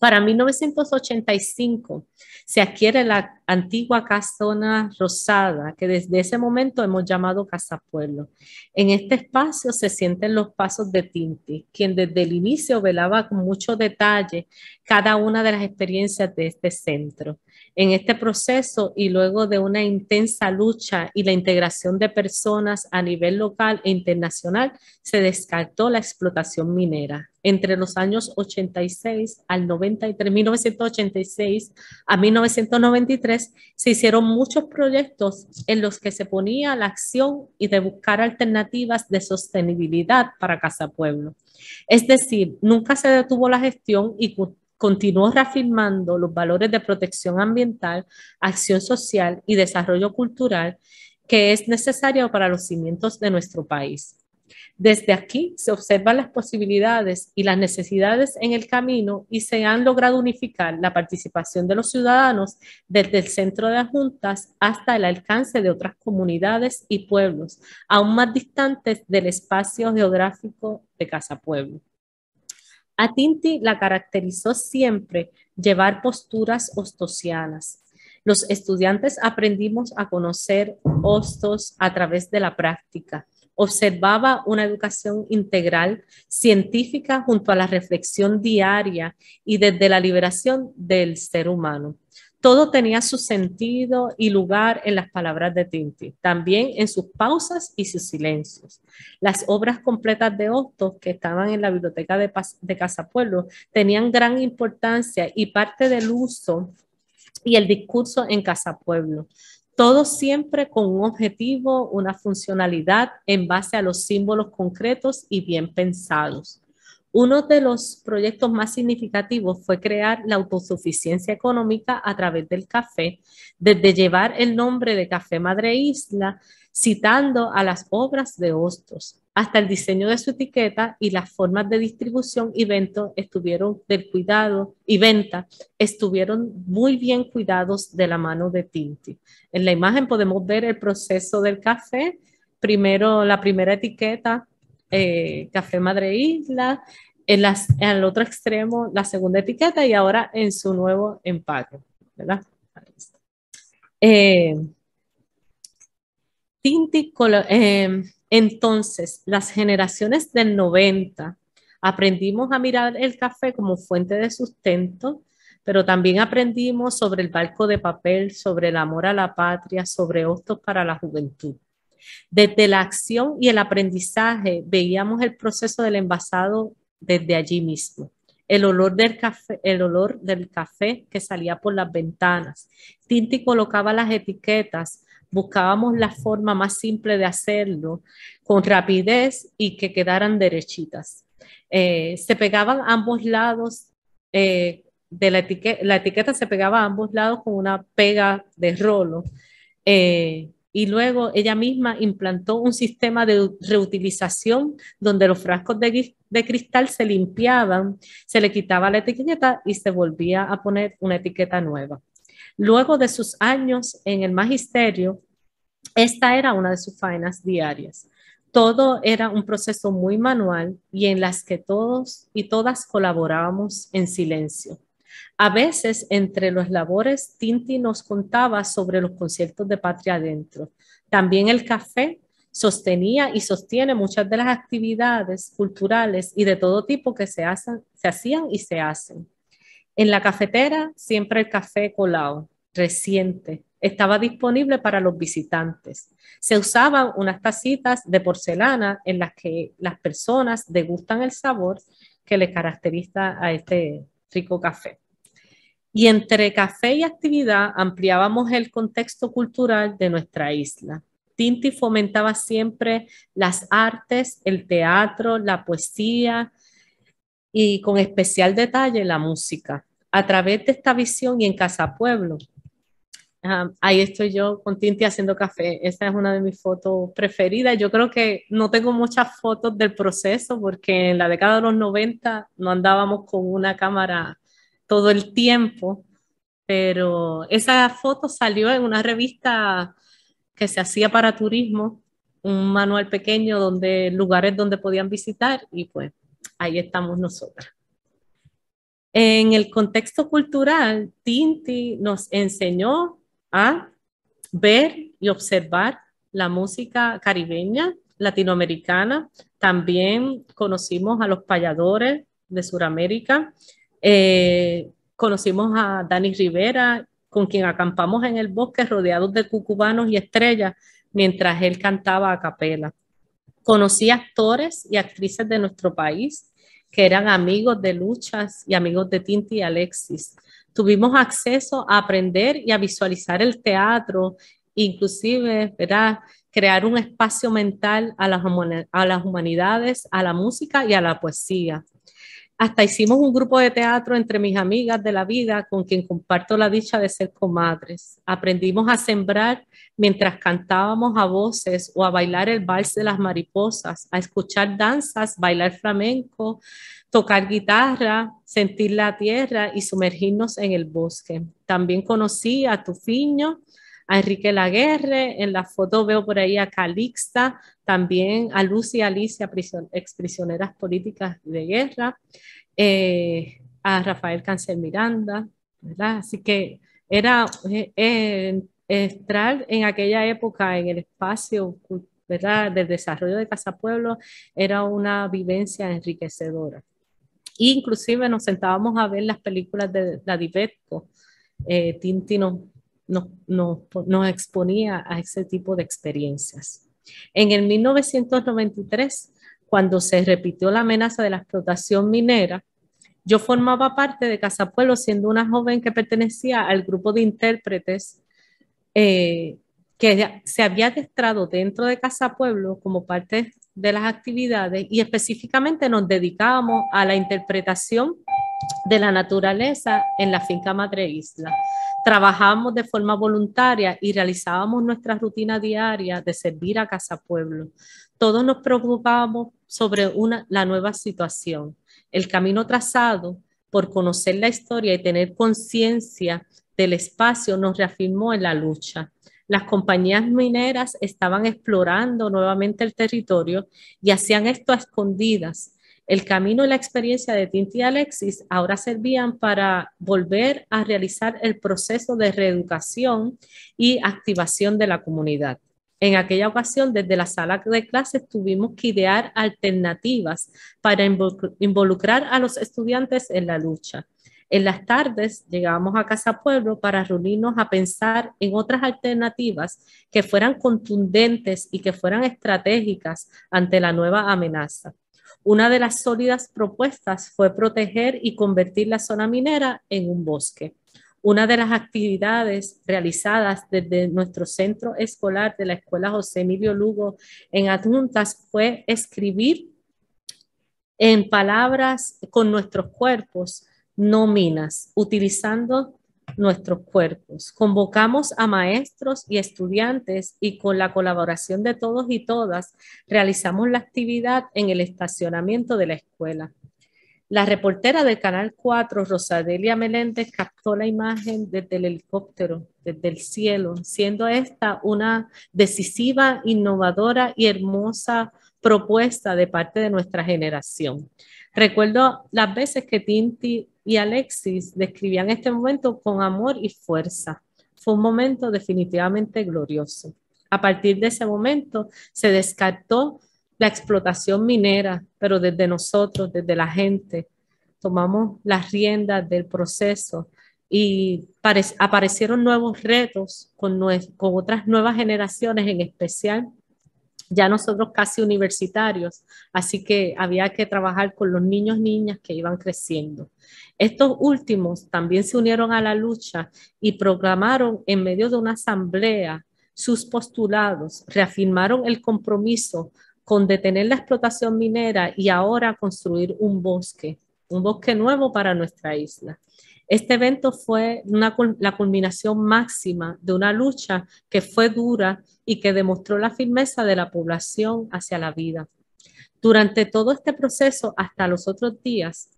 Para 1985 se adquiere la antigua casona rosada que desde ese momento hemos llamado Casa Pueblo. En este espacio se sienten los pasos de Tinti, quien desde el inicio velaba con mucho detalle cada una de las experiencias de este centro. En este proceso y luego de una intensa lucha y la integración de personas a nivel local e internacional, se descartó la explotación minera. Entre los años 86 al 93, 1986 a 1993, se hicieron muchos proyectos en los que se ponía la acción y de buscar alternativas de sostenibilidad para Casa Pueblo. Es decir, nunca se detuvo la gestión y continuó reafirmando los valores de protección ambiental, acción social y desarrollo cultural que es necesario para los cimientos de nuestro país. Desde aquí se observan las posibilidades y las necesidades en el camino y se han logrado unificar la participación de los ciudadanos desde el centro de las juntas hasta el alcance de otras comunidades y pueblos, aún más distantes del espacio geográfico de Casa Pueblo. A Tinti la caracterizó siempre llevar posturas ostosianas. Los estudiantes aprendimos a conocer ostos a través de la práctica. Observaba una educación integral, científica, junto a la reflexión diaria y desde la liberación del ser humano. Todo tenía su sentido y lugar en las palabras de Tinti, también en sus pausas y sus silencios. Las obras completas de Otto que estaban en la biblioteca de, Casa Pueblo tenían gran importancia y parte del uso y el discurso en Casa Pueblo. Todo siempre con un objetivo, una funcionalidad en base a los símbolos concretos y bien pensados. Uno de los proyectos más significativos fue crear la autosuficiencia económica a través del café, desde llevar el nombre de Café Madre Isla, citando a las obras de Hostos, hasta el diseño de su etiqueta y las formas de distribución y venta estuvieron del cuidado y venta estuvieron muy bien cuidados de la mano de Tinti. En la imagen podemos ver el proceso del café, primero la primera etiqueta eh, café Madre Isla, en, el otro extremo la segunda etiqueta y ahora en su nuevo empaque, eh, Tinti em, entonces, las generaciones del 90 aprendimos a mirar el café como fuente de sustento, pero también aprendimos sobre el barco de papel, sobre el amor a la patria, sobre hostos para la juventud. Desde la acción y el aprendizaje veíamos el proceso del envasado desde allí mismo. El olor, del café, el olor del café que salía por las ventanas. Tinti colocaba las etiquetas, buscábamos la forma más simple de hacerlo, con rapidez y que quedaran derechitas. Eh, se pegaban ambos lados eh, de la etiqueta, la etiqueta se pegaba a ambos lados con una pega de rolo. Eh, y luego ella misma implantó un sistema de reutilización donde los frascos de, de, cristal se limpiaban, se le quitaba la etiqueta y se volvía a poner una etiqueta nueva. Luego de sus años en el magisterio, esta era una de sus faenas diarias. Todo era un proceso muy manual y en las que todos y todas colaborábamos en silencio. A veces, entre los labores, Tinti nos contaba sobre los conciertos de Patria Adentro. También el café sostenía y sostiene muchas de las actividades culturales y de todo tipo que se, hacen, se hacían y se hacen. En la cafetera, siempre el café colado, reciente, estaba disponible para los visitantes. Se usaban unas tacitas de porcelana en las que las personas degustan el sabor que le caracteriza a este rico café. Y entre café y actividad ampliábamos el contexto cultural de nuestra isla. Tinti fomentaba siempre las artes, el teatro, la poesía y con especial detalle la música. A través de esta visión y en Casa Pueblo ahí estoy yo con Tinti haciendo café. Esta es una de mis fotos preferidas. Yo creo que no tengo muchas fotos del proceso porque en la década de los 90 no andábamos con una cámara todo el tiempo, pero esa foto salió en una revista que se hacía para turismo, un manual pequeño donde lugares donde podían visitar y pues ahí estamos nosotras. En el contexto cultural, Tinti nos enseñó a ver y observar la música caribeña, latinoamericana. También conocimos a los payadores de Sudamérica. Eh, conocimos a Dani Rivera, con quien acampamos en el bosque rodeados de cucubanos y estrellas mientras él cantaba a capela. Conocí actores y actrices de nuestro país que eran amigos de Luchas y amigos de Tinti y Alexis tuvimos acceso a aprender y a visualizar el teatro, inclusive, ¿verdad? crear un espacio mental a las, a las humanidades, a la música y a la poesía. Hasta hicimos un grupo de teatro entre mis amigas de la vida con quien comparto la dicha de ser comadres. Aprendimos a sembrar mientras cantábamos a voces o a bailar el vals de las mariposas, a escuchar danzas, bailar flamenco, tocar guitarra, sentir la tierra y sumergirnos en el bosque. También conocí a Tufiño, a Enrique Laguerre, en la foto veo por ahí a Calixta, también a Lucy y Alicia, exprisioneras políticas de guerra. Eh, a Rafael Cáncer Miranda, ¿verdad? Así que era eh, en aquella época en el espacio ¿verdad? del desarrollo de Casa Pueblo era una vivencia enriquecedora. Inclusive nos sentábamos a ver las películas de la Divetco. Eh, Tinti nos exponía a ese tipo de experiencias. En el 1993, cuando se repitió la amenaza de la explotación minera, yo formaba parte de Casa Pueblo siendo una joven que pertenecía al grupo de intérpretes eh, que se había adestrado dentro de Casa Pueblo como parte de las actividades y específicamente nos dedicábamos a la interpretación de la naturaleza en la finca Madre Isla. Trabajábamos de forma voluntaria y realizábamos nuestra rutina diaria de servir a Casa Pueblo. Todos nos preocupábamos sobre la nueva situación el camino trazado por conocer la historia y tener conciencia del espacio nos reafirmó en la lucha. Las compañías mineras estaban explorando nuevamente el territorio y hacían esto a escondidas. El camino y la experiencia de Tinti y Alexis ahora servían para volver a realizar el proceso de reeducación y activación de la comunidad. En aquella ocasión, desde la sala de clases, tuvimos que idear alternativas para involucrar a los estudiantes en la lucha. En las tardes llegábamos a Casa Pueblo para reunirnos a pensar en otras alternativas que fueran contundentes y que fueran estratégicas ante la nueva amenaza. Una de las sólidas propuestas fue proteger y convertir la zona minera en un bosque. Una de las actividades realizadas desde nuestro centro escolar de la Escuela José Emilio Lugo en Adjuntas fue escribir en palabras con nuestros cuerpos nóminas, utilizando nuestros cuerpos. Convocamos a maestros y estudiantes y con la colaboración de todos y todas realizamos la actividad en el estacionamiento de la escuela. La reportera del Canal 4, Rosadelia Meléndez, captó la imagen desde el helicóptero, desde el cielo, siendo esta una decisiva, innovadora y hermosa propuesta de parte de nuestra generación. Recuerdo las veces que Tinti y Alexis describían este momento con amor y fuerza. Fue un momento definitivamente glorioso. A partir de ese momento se descartó la explotación minera, pero desde nosotros, desde la gente, tomamos las riendas del proceso y aparecieron nuevos retos con, otras nuevas generaciones, en especial ya nosotros casi universitarios, así que había que trabajar con los niños, niñas que iban creciendo. Estos últimos también se unieron a la lucha y proclamaron en medio de una asamblea sus postulados, reafirmaron el compromiso con detener la explotación minera y ahora construir un bosque, un bosque nuevo para nuestra isla. Este evento fue la culminación máxima de una lucha que fue dura y que demostró la firmeza de la población hacia la vida. Durante todo este proceso, hasta los otros días,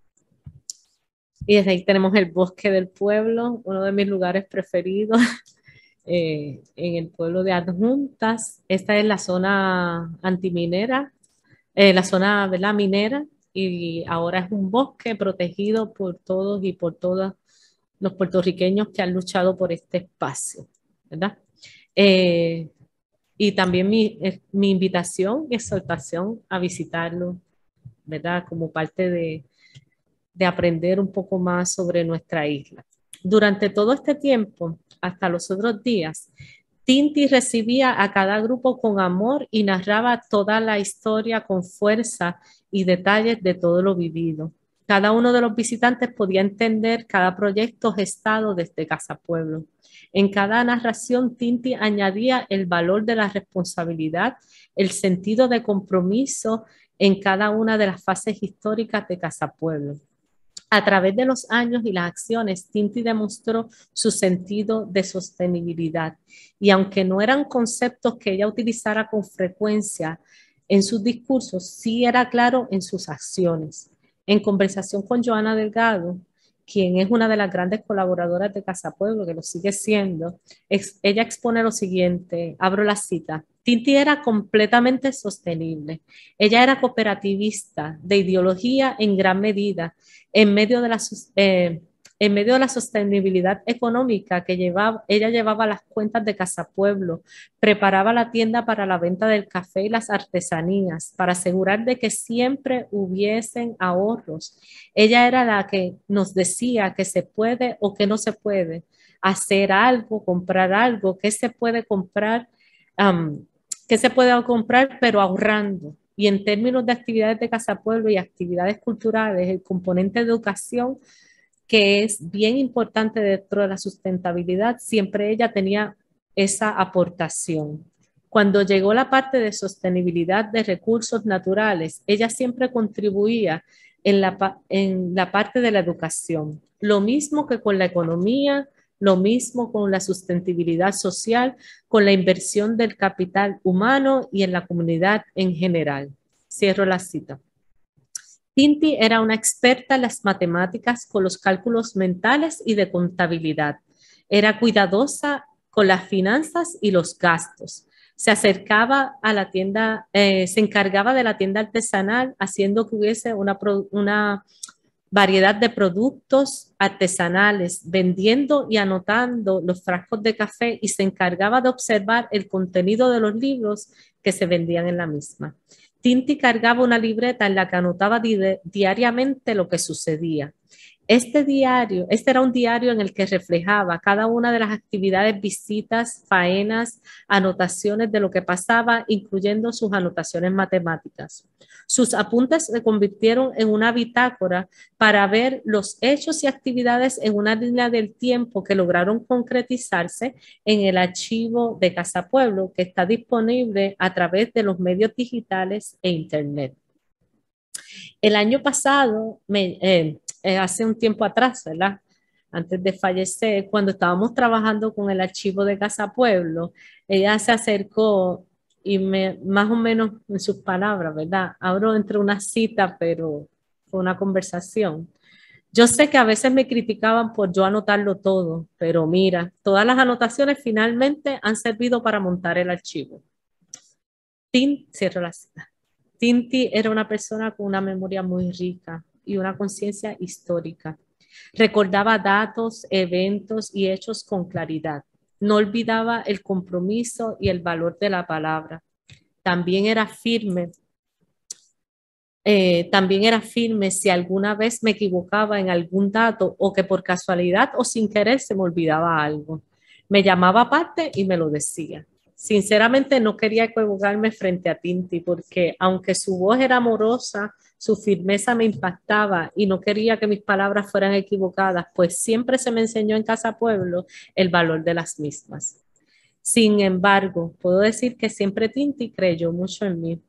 y desde ahí tenemos el bosque del pueblo, uno de mis lugares preferidos, Eh, en el pueblo de Adjuntas. Esta es la zona antiminera, eh, la zona la minera, y ahora es un bosque protegido por todos y por todas los puertorriqueños que han luchado por este espacio, ¿verdad? Eh, y también mi, mi invitación y exhortación a visitarlo, ¿verdad? Como parte de aprender un poco más sobre nuestra isla. Durante todo este tiempo, hasta los otros días, Tinti recibía a cada grupo con amor y narraba toda la historia con fuerza y detalles de todo lo vivido. Cada uno de los visitantes podía entender cada proyecto gestado desde Casa Pueblo. En cada narración, Tinti añadía el valor de la responsabilidad, el sentido de compromiso en cada una de las fases históricas de Casa Pueblo. A través de los años y las acciones, Tinti demostró su sentido de sostenibilidad y aunque no eran conceptos que ella utilizara con frecuencia en sus discursos, sí era claro en sus acciones. En conversación con Joana Delgado, quien es una de las grandes colaboradoras de Casa Pueblo, que lo sigue siendo, ella expone lo siguiente, abro la cita. Tinti era completamente sostenible. Ella era cooperativista de ideología en gran medida, en medio de la, eh, en medio de la sostenibilidad económica que llevaba, ella llevaba las cuentas de Casa Pueblo, preparaba la tienda para la venta del café y las artesanías, para asegurar de que siempre hubiesen ahorros. Ella era la que nos decía que se puede o que no se puede hacer algo, comprar algo, que se puede comprar, que se puede comprar, pero ahorrando. Y en términos de actividades de Casa Pueblo y actividades culturales, el componente de educación, que es bien importante dentro de la sustentabilidad, siempre ella tenía esa aportación. Cuando llegó la parte de sostenibilidad de recursos naturales, ella siempre contribuía en la, en la parte de la educación, lo mismo que con la economía, lo mismo con la sustentabilidad social, con la inversión del capital humano y en la comunidad en general. Cierro la cita. Tinti era una experta en las matemáticas con los cálculos mentales y de contabilidad. Era cuidadosa con las finanzas y los gastos. Se acercaba a la tienda, eh, se encargaba de la tienda artesanal haciendo que hubiese una, una variedad de productos artesanales, vendiendo y anotando los frascos de café y se encargaba de observar el contenido de los libros que se vendían en la misma. Tinti cargaba una libreta en la que anotaba diariamente lo que sucedía. Este diario, este era un diario en el que reflejaba cada una de las actividades, visitas, faenas, anotaciones de lo que pasaba, incluyendo sus anotaciones matemáticas. Sus apuntes se convirtieron en una bitácora para ver los hechos y actividades en una línea del tiempo que lograron concretizarse en el archivo de Casa Pueblo, que está disponible a través de los medios digitales e Internet. El año pasado, eh, eh, hace un tiempo atrás, ¿verdad? Antes de fallecer, cuando estábamos trabajando con el archivo de Casa Pueblo, ella se acercó y me, más o menos en sus palabras, ¿verdad? Abro entre una cita, pero fue una conversación. Yo sé que a veces me criticaban por yo anotarlo todo, pero mira, todas las anotaciones finalmente han servido para montar el archivo. Tinti, cierro la cita. Tinti era una persona con una memoria muy rica, y una conciencia histórica. Recordaba datos, eventos y hechos con claridad. No olvidaba el compromiso y el valor de la palabra. También era firme. Eh, también era firme si alguna vez me equivocaba en algún dato o que por casualidad o sin querer se me olvidaba algo. Me llamaba aparte y me lo decía. Sinceramente no quería equivocarme frente a Tinti porque aunque su voz era amorosa, su firmeza me impactaba y no quería que mis palabras fueran equivocadas, pues siempre se me enseñó en Casa Pueblo el valor de las mismas. Sin embargo, puedo decir que siempre Tinti creyó mucho en mí,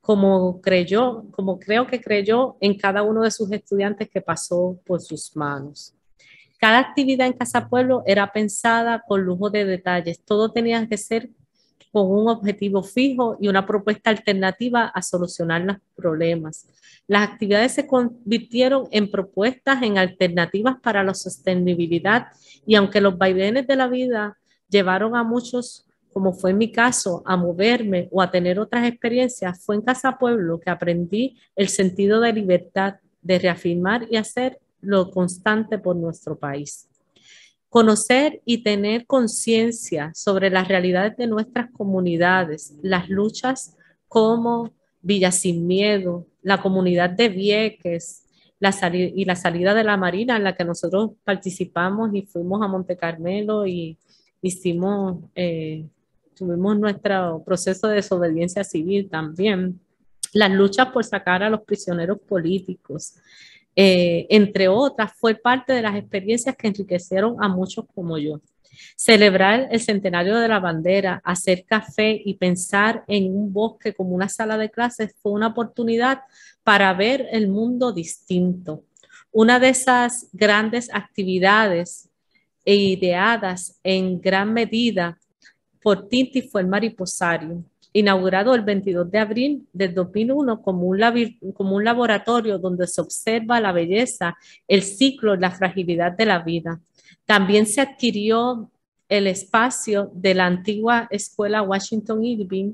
como creyó, como creo que creyó en cada uno de sus estudiantes que pasó por sus manos. Cada actividad en Casa Pueblo era pensada con lujo de detalles, todo tenía que ser con un objetivo fijo y una propuesta alternativa a solucionar los problemas. Las actividades se convirtieron en propuestas, en alternativas para la sostenibilidad y aunque los vaivenes de la vida llevaron a muchos como fue mi caso, a moverme o a tener otras experiencias, fue en Casa Pueblo que aprendí el sentido de libertad, de reafirmar y hacer lo constante por nuestro país. Conocer y tener conciencia sobre las realidades de nuestras comunidades, las luchas como Villa Sin Miedo, la comunidad de Vieques la y la salida de la Marina en la que nosotros participamos y fuimos a Monte Carmelo y hicimos, eh, tuvimos nuestro proceso de desobediencia civil también, las luchas por sacar a los prisioneros políticos, eh, entre otras, fue parte de las experiencias que enriquecieron a muchos como yo. Celebrar el centenario de la bandera, hacer café y pensar en un bosque como una sala de clases fue una oportunidad para ver el mundo distinto. Una de esas grandes actividades e ideadas en gran medida por Tinti fue el mariposario, inaugurado el 22 de abril del 2001 como un, laboratorio donde se observa la belleza, el ciclo, la fragilidad de la vida. También se adquirió el espacio de la antigua escuela Washington Irving,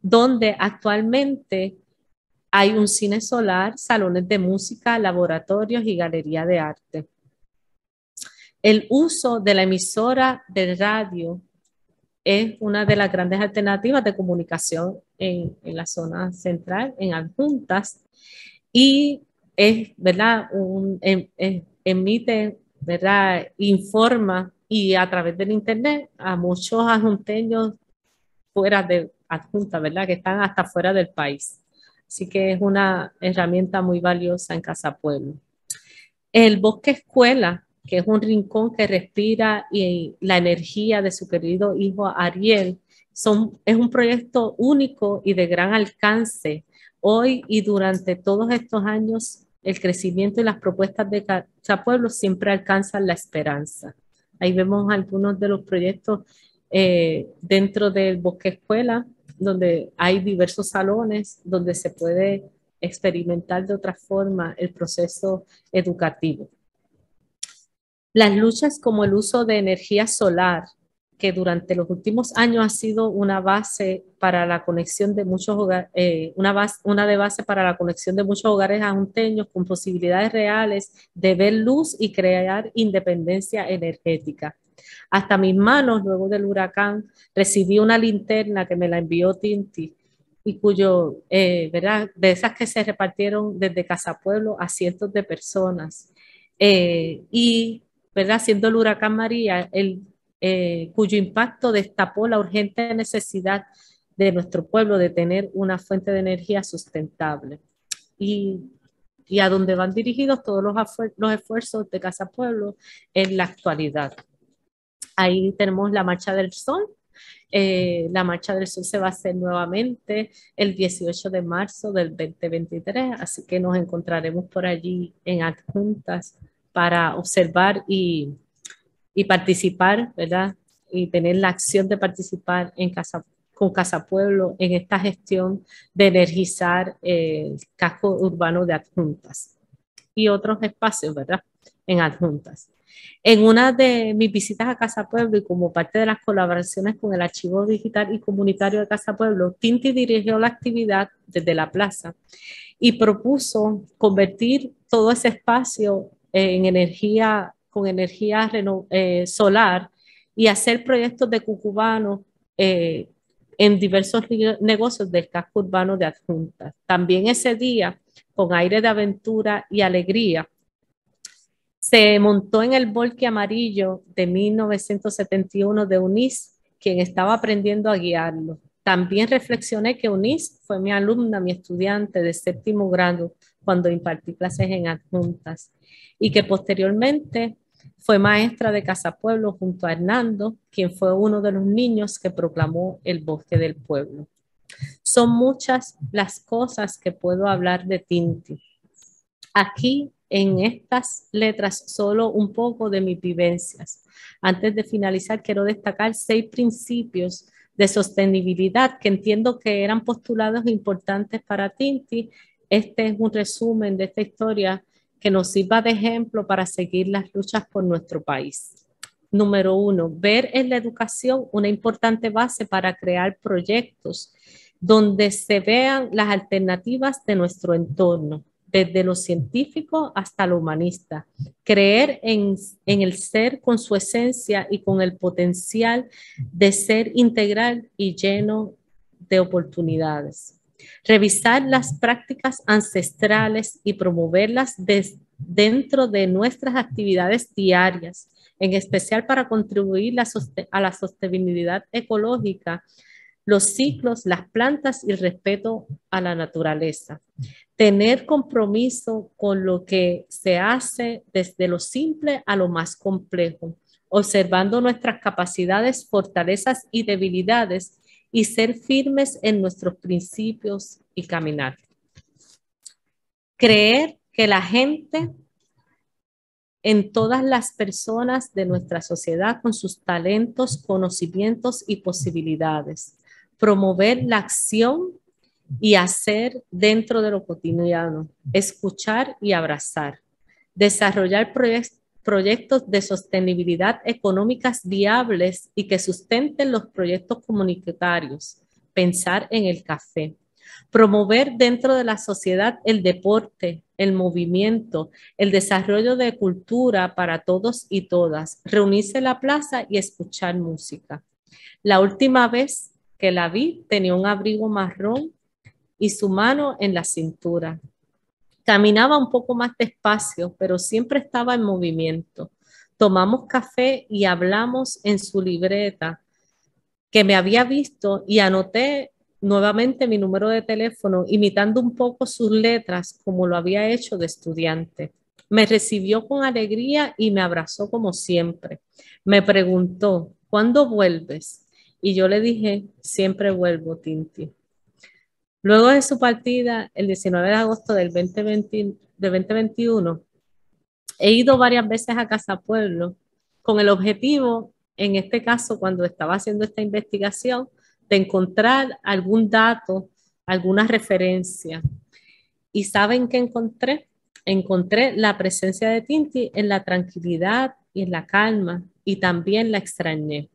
donde actualmente hay un cine solar, salones de música, laboratorios y galería de arte. El uso de la emisora de radio es una de las grandes alternativas de comunicación en, en la zona central, en adjuntas, y es, ¿verdad? Em, emite, ¿verdad? Informa y a través del Internet a muchos adjunteños fuera de adjunta, ¿verdad? Que están hasta fuera del país. Así que es una herramienta muy valiosa en Casa Pueblo. El Bosque Escuela que es un rincón que respira y la energía de su querido hijo Ariel. Son, es un proyecto único y de gran alcance. Hoy y durante todos estos años, el crecimiento y las propuestas de cada pueblo siempre alcanzan la esperanza. Ahí vemos algunos de los proyectos eh, dentro del Bosque Escuela, donde hay diversos salones donde se puede experimentar de otra forma el proceso educativo. Las luchas como el uso de energía solar, que durante los últimos años ha sido una base para la conexión de muchos hogares, eh, una, una de base para la conexión de muchos hogares ajunteños con posibilidades reales de ver luz y crear independencia energética. Hasta mis manos, luego del huracán, recibí una linterna que me la envió Tinti y cuyo, eh, ¿verdad? De esas que se repartieron desde Casa Pueblo a cientos de personas. Eh, y ¿verdad? Siendo el huracán María, el, eh, cuyo impacto destapó la urgente necesidad de nuestro pueblo de tener una fuente de energía sustentable. Y, y a dónde van dirigidos todos los, esfuerzos de Casa Pueblo en la actualidad. Ahí tenemos la Marcha del Sol, eh, la Marcha del Sol se va a hacer nuevamente el 18 de marzo del 2023, así que nos encontraremos por allí en adjuntas para observar y, y participar, ¿verdad? Y tener la acción de participar en Casa, con Casa Pueblo en esta gestión de energizar el casco urbano de adjuntas y otros espacios, ¿verdad? En adjuntas. En una de mis visitas a Casa Pueblo y como parte de las colaboraciones con el Archivo Digital y Comunitario de Casa Pueblo, Tinti dirigió la actividad desde la plaza y propuso convertir todo ese espacio en energía, con energía eh, solar y hacer proyectos de cucubano eh, en diversos negocios del casco urbano de adjuntas. También ese día, con aire de aventura y alegría, se montó en el volque amarillo de 1971 de UNIS, quien estaba aprendiendo a guiarlo. También reflexioné que UNIS fue mi alumna, mi estudiante de séptimo grado, cuando impartí clases en adjuntas y que posteriormente fue maestra de Casa Pueblo junto a Hernando, quien fue uno de los niños que proclamó el bosque del pueblo. Son muchas las cosas que puedo hablar de Tinti. Aquí, en estas letras, solo un poco de mis vivencias. Antes de finalizar, quiero destacar seis principios de sostenibilidad que entiendo que eran postulados importantes para Tinti este es un resumen de esta historia que nos sirva de ejemplo para seguir las luchas por nuestro país. Número uno, ver en la educación una importante base para crear proyectos donde se vean las alternativas de nuestro entorno, desde lo científico hasta lo humanista. Creer en, en, el ser con su esencia y con el potencial de ser integral y lleno de oportunidades revisar las prácticas ancestrales y promoverlas dentro de nuestras actividades diarias, en especial para contribuir a la sostenibilidad ecológica, los ciclos, las plantas y el respeto a la naturaleza. Tener compromiso con lo que se hace desde lo simple a lo más complejo, observando nuestras capacidades, fortalezas y debilidades y ser firmes en nuestros principios y caminar. Creer que la gente en todas las personas de nuestra sociedad con sus talentos, conocimientos y posibilidades. Promover la acción y hacer dentro de lo cotidiano. Escuchar y abrazar. Desarrollar proyectos, proyectos de sostenibilidad económicas viables y que sustenten los proyectos comunitarios. Pensar en el café. Promover dentro de la sociedad el deporte, el movimiento, el desarrollo de cultura para todos y todas. Reunirse en la plaza y escuchar música. La última vez que la vi tenía un abrigo marrón y su mano en la cintura. Caminaba un poco más despacio, pero siempre estaba en movimiento. Tomamos café y hablamos en su libreta que me había visto y anoté nuevamente mi número de teléfono, imitando un poco sus letras como lo había hecho de estudiante. Me recibió con alegría y me abrazó como siempre. Me preguntó, ¿cuándo vuelves? Y yo le dije, siempre vuelvo, Tinti. Luego de su partida, el 19 de agosto del de 2021, he ido varias veces a Casa Pueblo con el objetivo, en este caso, cuando estaba haciendo esta investigación, de encontrar algún dato, alguna referencia. ¿Y saben qué encontré? Encontré la presencia de Tinti en la tranquilidad y en la calma, y también la extrañé.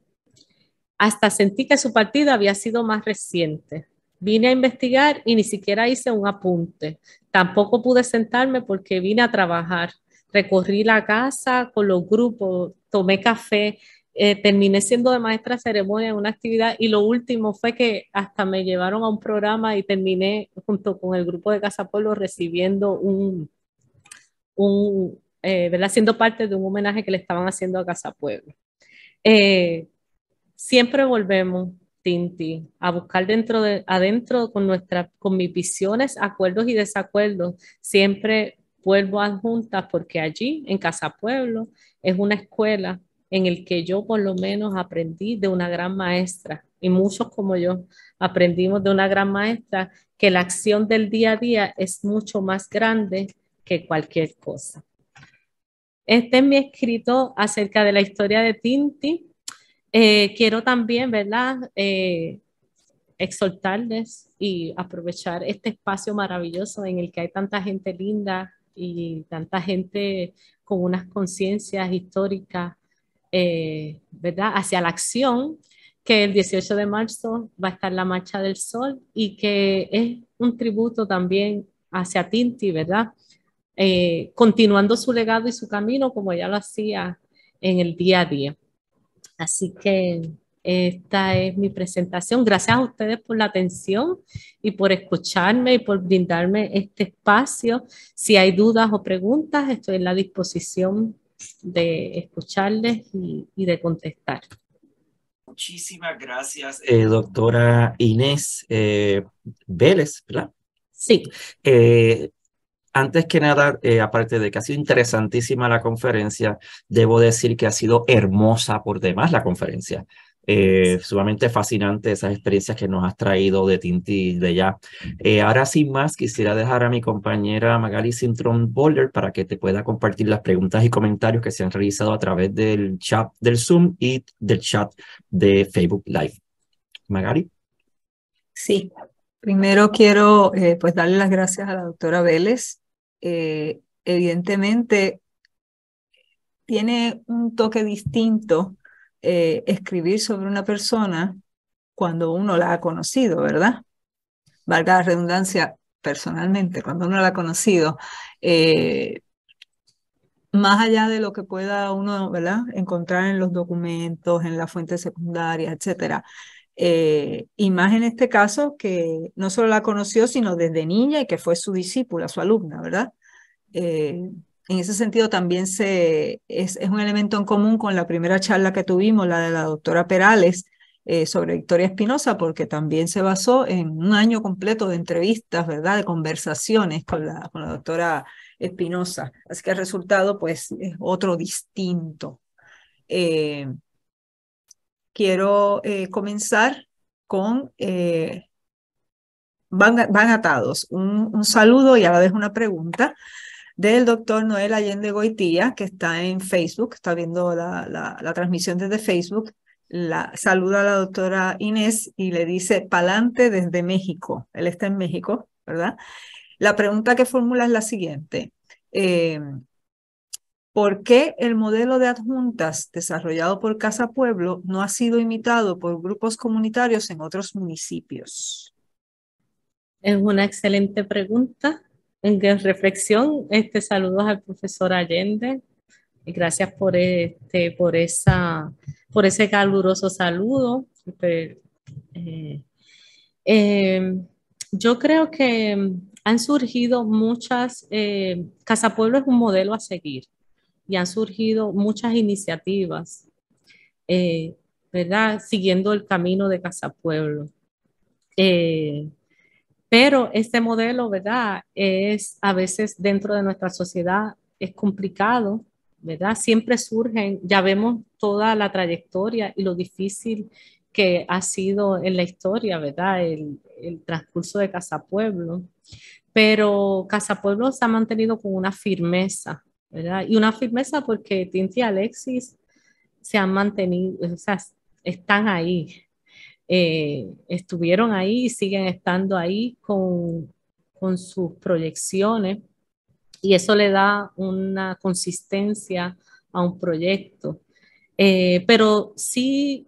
Hasta sentí que su partida había sido más reciente. Vine a investigar y ni siquiera hice un apunte. Tampoco pude sentarme porque vine a trabajar. Recorrí la casa con los grupos, tomé café, eh, terminé siendo de maestra ceremonia en una actividad y lo último fue que hasta me llevaron a un programa y terminé junto con el grupo de Casa Pueblo recibiendo un, un eh, Siendo parte de un homenaje que le estaban haciendo a Casa Pueblo. Eh, siempre volvemos Tinti, a buscar dentro de, adentro con, nuestra, con mis visiones, acuerdos y desacuerdos. Siempre vuelvo a juntas porque allí, en Casa Pueblo, es una escuela en el que yo por lo menos aprendí de una gran maestra y muchos como yo aprendimos de una gran maestra que la acción del día a día es mucho más grande que cualquier cosa. Este es mi escrito acerca de la historia de Tinti eh, quiero también, ¿verdad? Eh, exhortarles y aprovechar este espacio maravilloso en el que hay tanta gente linda y tanta gente con unas conciencias históricas, eh, ¿verdad? Hacia la acción, que el 18 de marzo va a estar la Marcha del Sol y que es un tributo también hacia Tinti, ¿verdad? continuando su legado y su camino como ella lo hacía en el día a día. Así que esta es mi presentación. Gracias a ustedes por la atención y por escucharme y por brindarme este espacio. Si hay dudas o preguntas, estoy en la disposición de escucharles y, de contestar. Muchísimas gracias, eh, doctora Inés eh, Vélez, ¿verdad? Sí. Eh, antes que nada, eh, aparte de que ha sido interesantísima la conferencia, debo decir que ha sido hermosa por demás la conferencia. Eh, sumamente fascinante esas experiencias que nos has traído de Tinti y de ya. Eh, ahora sin más, quisiera dejar a mi compañera Magali Sintron Boller para que te pueda compartir las preguntas y comentarios que se han realizado a través del chat del Zoom y del chat de Facebook Live. Magali. Sí, primero quiero pues darle las gracias a la doctora Vélez eh, evidentemente tiene un toque distinto eh, escribir sobre una persona cuando uno la ha conocido, ¿verdad? Valga la redundancia, personalmente, cuando uno la ha conocido, eh, más allá de lo que pueda uno, ¿verdad? Encontrar en los documentos, en la fuente secundaria, etcétera, eh, y más en este caso que no solo la conoció, sino desde niña y que fue su discípula, su alumna, ¿verdad? Eh, en ese sentido también se, es, un elemento en común con la primera charla que tuvimos, la de la doctora Perales, eh, sobre Victoria Espinosa, porque también se basó en un año completo de entrevistas, ¿verdad? De conversaciones con la, con la doctora Espinosa. Así que el resultado, pues, es otro distinto quiero eh, comenzar con eh, van, atados. Un, saludo y a la vez una pregunta del doctor Noel Allende Goitía, que está en Facebook, está viendo la, transmisión desde Facebook. saluda a la doctora Inés y le dice, pa'lante desde México. Él está en México, ¿verdad? La pregunta que formula es la siguiente. Eh, ¿Por qué el modelo de adjuntas desarrollado por Casa Pueblo no ha sido imitado por grupos comunitarios en otros municipios? Es una excelente pregunta. En reflexión, este, saludos al profesor Allende. Y gracias por, este, por, esa, por ese caluroso saludo. Este, eh, em, yo creo que em, han surgido muchas, eh, Casa Pueblo es un modelo a seguir y han surgido muchas iniciativas, eh, ¿verdad? Siguiendo el camino de Casa Pueblo. Eh, pero este modelo, ¿verdad? Es a veces dentro de nuestra sociedad es complicado, ¿verdad? Siempre surgen, ya vemos toda la trayectoria y lo difícil que ha sido en la historia, ¿verdad? El, el transcurso de Casa Pueblo. Pero Casa Pueblo se ha mantenido con una firmeza, y una firmeza porque Tinti y Alexis se han mantenido, o sea, están ahí, eh, estuvieron ahí y siguen estando ahí con, sus proyecciones y eso le da una consistencia a un proyecto. Eh, pero sí,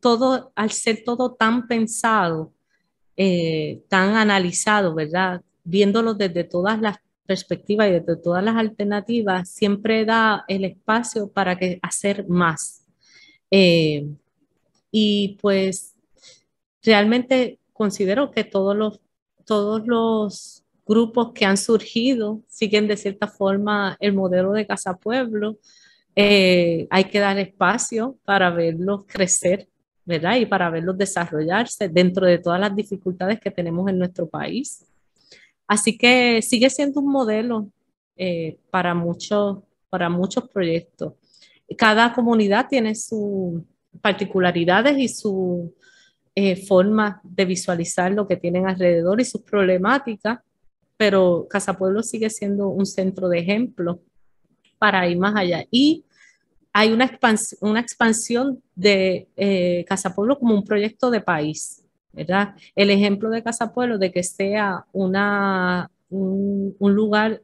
todo, al ser todo tan pensado, eh, tan analizado, ¿verdad? Viéndolo desde todas las perspectiva y de todas las alternativas, siempre da el espacio para que hacer más. Eh, y pues realmente considero que todos los, todos los grupos que han surgido siguen de cierta forma el modelo de Casa Pueblo. Eh, hay que dar espacio para verlos crecer, Y para verlos desarrollarse dentro de todas las dificultades que tenemos en nuestro país. Así que sigue siendo un modelo eh, para, muchos, proyectos. Cada comunidad tiene sus particularidades y su eh, forma de visualizar lo que tienen alrededor y sus problemáticas, pero Casa Pueblo sigue siendo un centro de ejemplo para ir más allá. Y hay una, expansión de eh, Casa Pueblo como un proyecto de país. El ejemplo de Casa Pueblo, de que sea una, un, lugar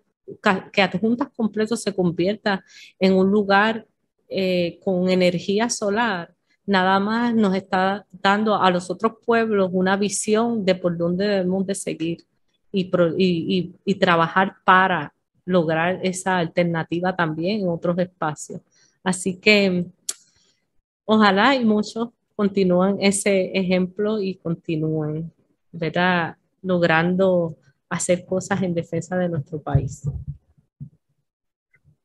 que juntas completos se convierta en un lugar eh, con energía solar, nada más nos está dando a los otros pueblos una visión de por dónde debemos de seguir y, y, trabajar para lograr esa alternativa también en otros espacios. Así que ojalá y muchos continúan ese ejemplo y continúen, ¿verdad? Logrando hacer cosas en defensa de nuestro país.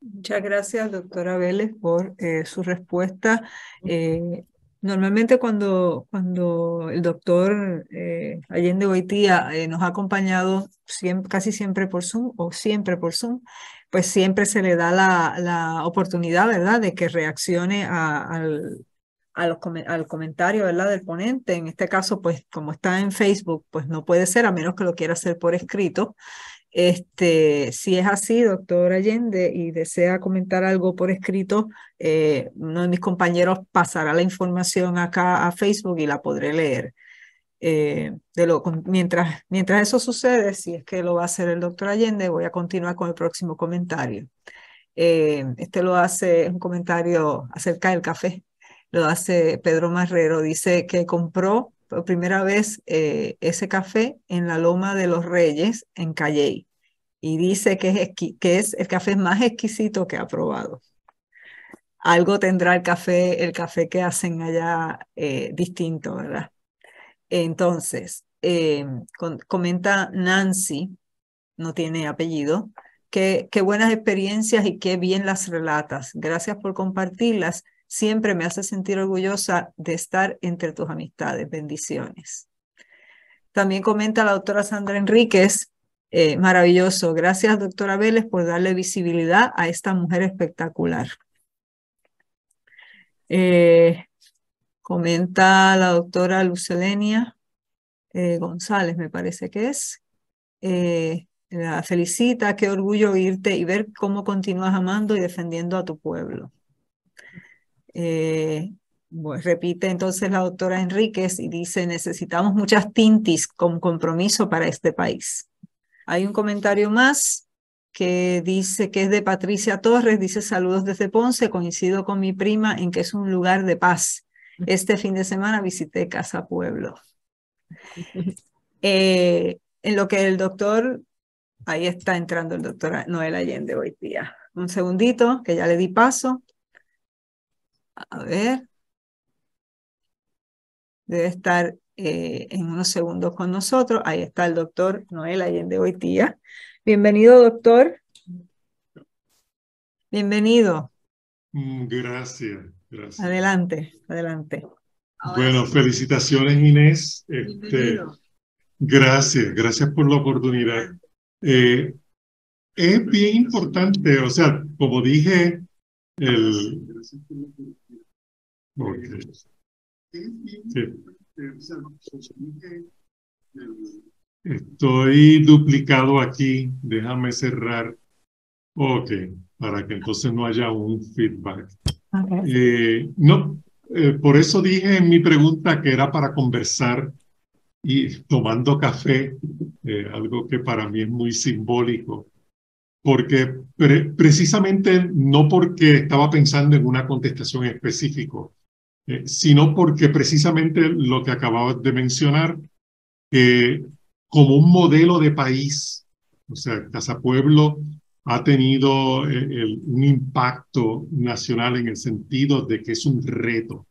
Muchas gracias, doctora Vélez, por eh, su respuesta. Eh, normalmente cuando, cuando el doctor eh, Allende Goitía nos ha acompañado casi siempre por Zoom o siempre por Zoom, pues siempre se le da la, la oportunidad, ¿verdad?, de que reaccione al, al comentario ¿verdad? del ponente. En este caso, pues como está en Facebook, pues no puede ser, a menos que lo quiera hacer por escrito. Este, si es así, doctor Allende, y desea comentar algo por escrito, eh, uno de mis compañeros pasará la información acá a Facebook y la podré leer. Eh, de lo, mientras, mientras eso sucede, si es que lo va a hacer el doctor Allende, voy a continuar con el próximo comentario. Eh, este lo hace un comentario acerca del café lo hace Pedro Marrero, dice que compró por primera vez eh, ese café en la Loma de los Reyes, en Calley, y dice que es, que es el café más exquisito que ha probado. Algo tendrá el café, el café que hacen allá eh, distinto, ¿verdad? Entonces, eh, comenta Nancy, no tiene apellido, que, qué buenas experiencias y qué bien las relatas. Gracias por compartirlas Siempre me hace sentir orgullosa de estar entre tus amistades. Bendiciones. También comenta la doctora Sandra Enríquez, eh, maravilloso. Gracias, doctora Vélez, por darle visibilidad a esta mujer espectacular. Eh, comenta la doctora Lucelenia eh, González, me parece que es. la felicita, qué orgullo oírte y ver cómo continúas amando y defendiendo a tu pueblo. Eh, pues repite entonces la doctora Enríquez y dice, necesitamos muchas tintis con compromiso para este país. Hay un comentario más que dice que es de Patricia Torres, dice saludos desde Ponce, coincido con mi prima en que es un lugar de paz. Este fin de semana visité Casa Pueblo. Eh, en lo que el doctor, ahí está entrando el doctor Noel Allende hoy día. Un segundito, que ya le di paso. A ver. Debe estar eh, en unos segundos con nosotros. Ahí está el doctor Noel Allende Hoytía. Bienvenido, doctor. Bienvenido. Mm, gracias, gracias. Adelante, adelante. bueno, felicitaciones Inés. Este, gracias, gracias por la oportunidad. Eh, es bien importante, o sea, como dije el, Estoy duplicado aquí. Déjame cerrar. Ok, para que entonces no haya un feedback. Ah, eh, no, eh, por eso dije en mi pregunta que era para conversar y tomando café, eh, algo que para mí es muy simbólico, porque precisamente no porque estaba pensando en una contestación específica, eh, sino porque precisamente lo que acababa de mencionar, que como un modelo de país, o sea, Casa Pueblo ha tenido eh, un impacto nacional en el sentido de que es un reto,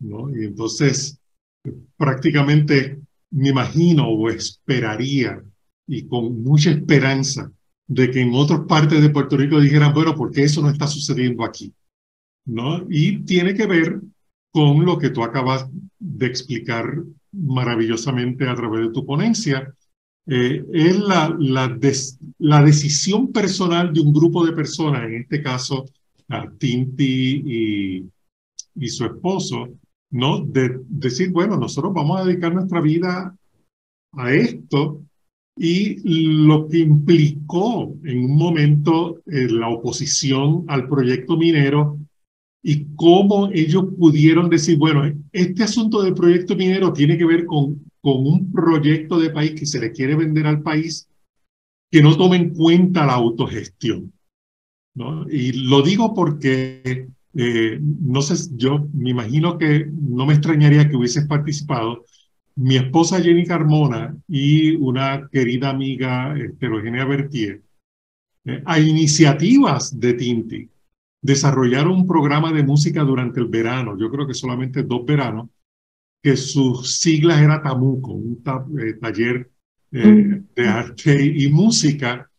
¿no? entonces, eh, prácticamente me imagino o esperaría y con mucha esperanza de que en otras partes de Puerto Rico dijeran, bueno, porque eso no está sucediendo aquí? ¿no? Y tiene que ver con lo que tú acabas de explicar maravillosamente a través de tu ponencia, eh, es la, la, la, decisión personal de un grupo de personas, en este caso a Tinti y, y su esposo, ¿no? De, decir, bueno, nosotros vamos a dedicar nuestra vida a esto y lo que implicó en un momento eh, la oposición al proyecto minero y cómo ellos pudieron decir, bueno, este asunto del proyecto minero tiene que ver con, con un proyecto de país que se le quiere vender al país que no tome en cuenta la autogestión. ¿no? Y lo digo porque, eh, no sé, yo me imagino que no me extrañaría que hubieses participado. Mi esposa Jenny Carmona y una querida amiga, Eugenia eh, Bertier, eh, a iniciativas de Tinti, desarrollaron un programa de música durante el verano, yo creo que solamente dos veranos, que sus siglas era Tamuco, un eh, taller eh, de arte y música,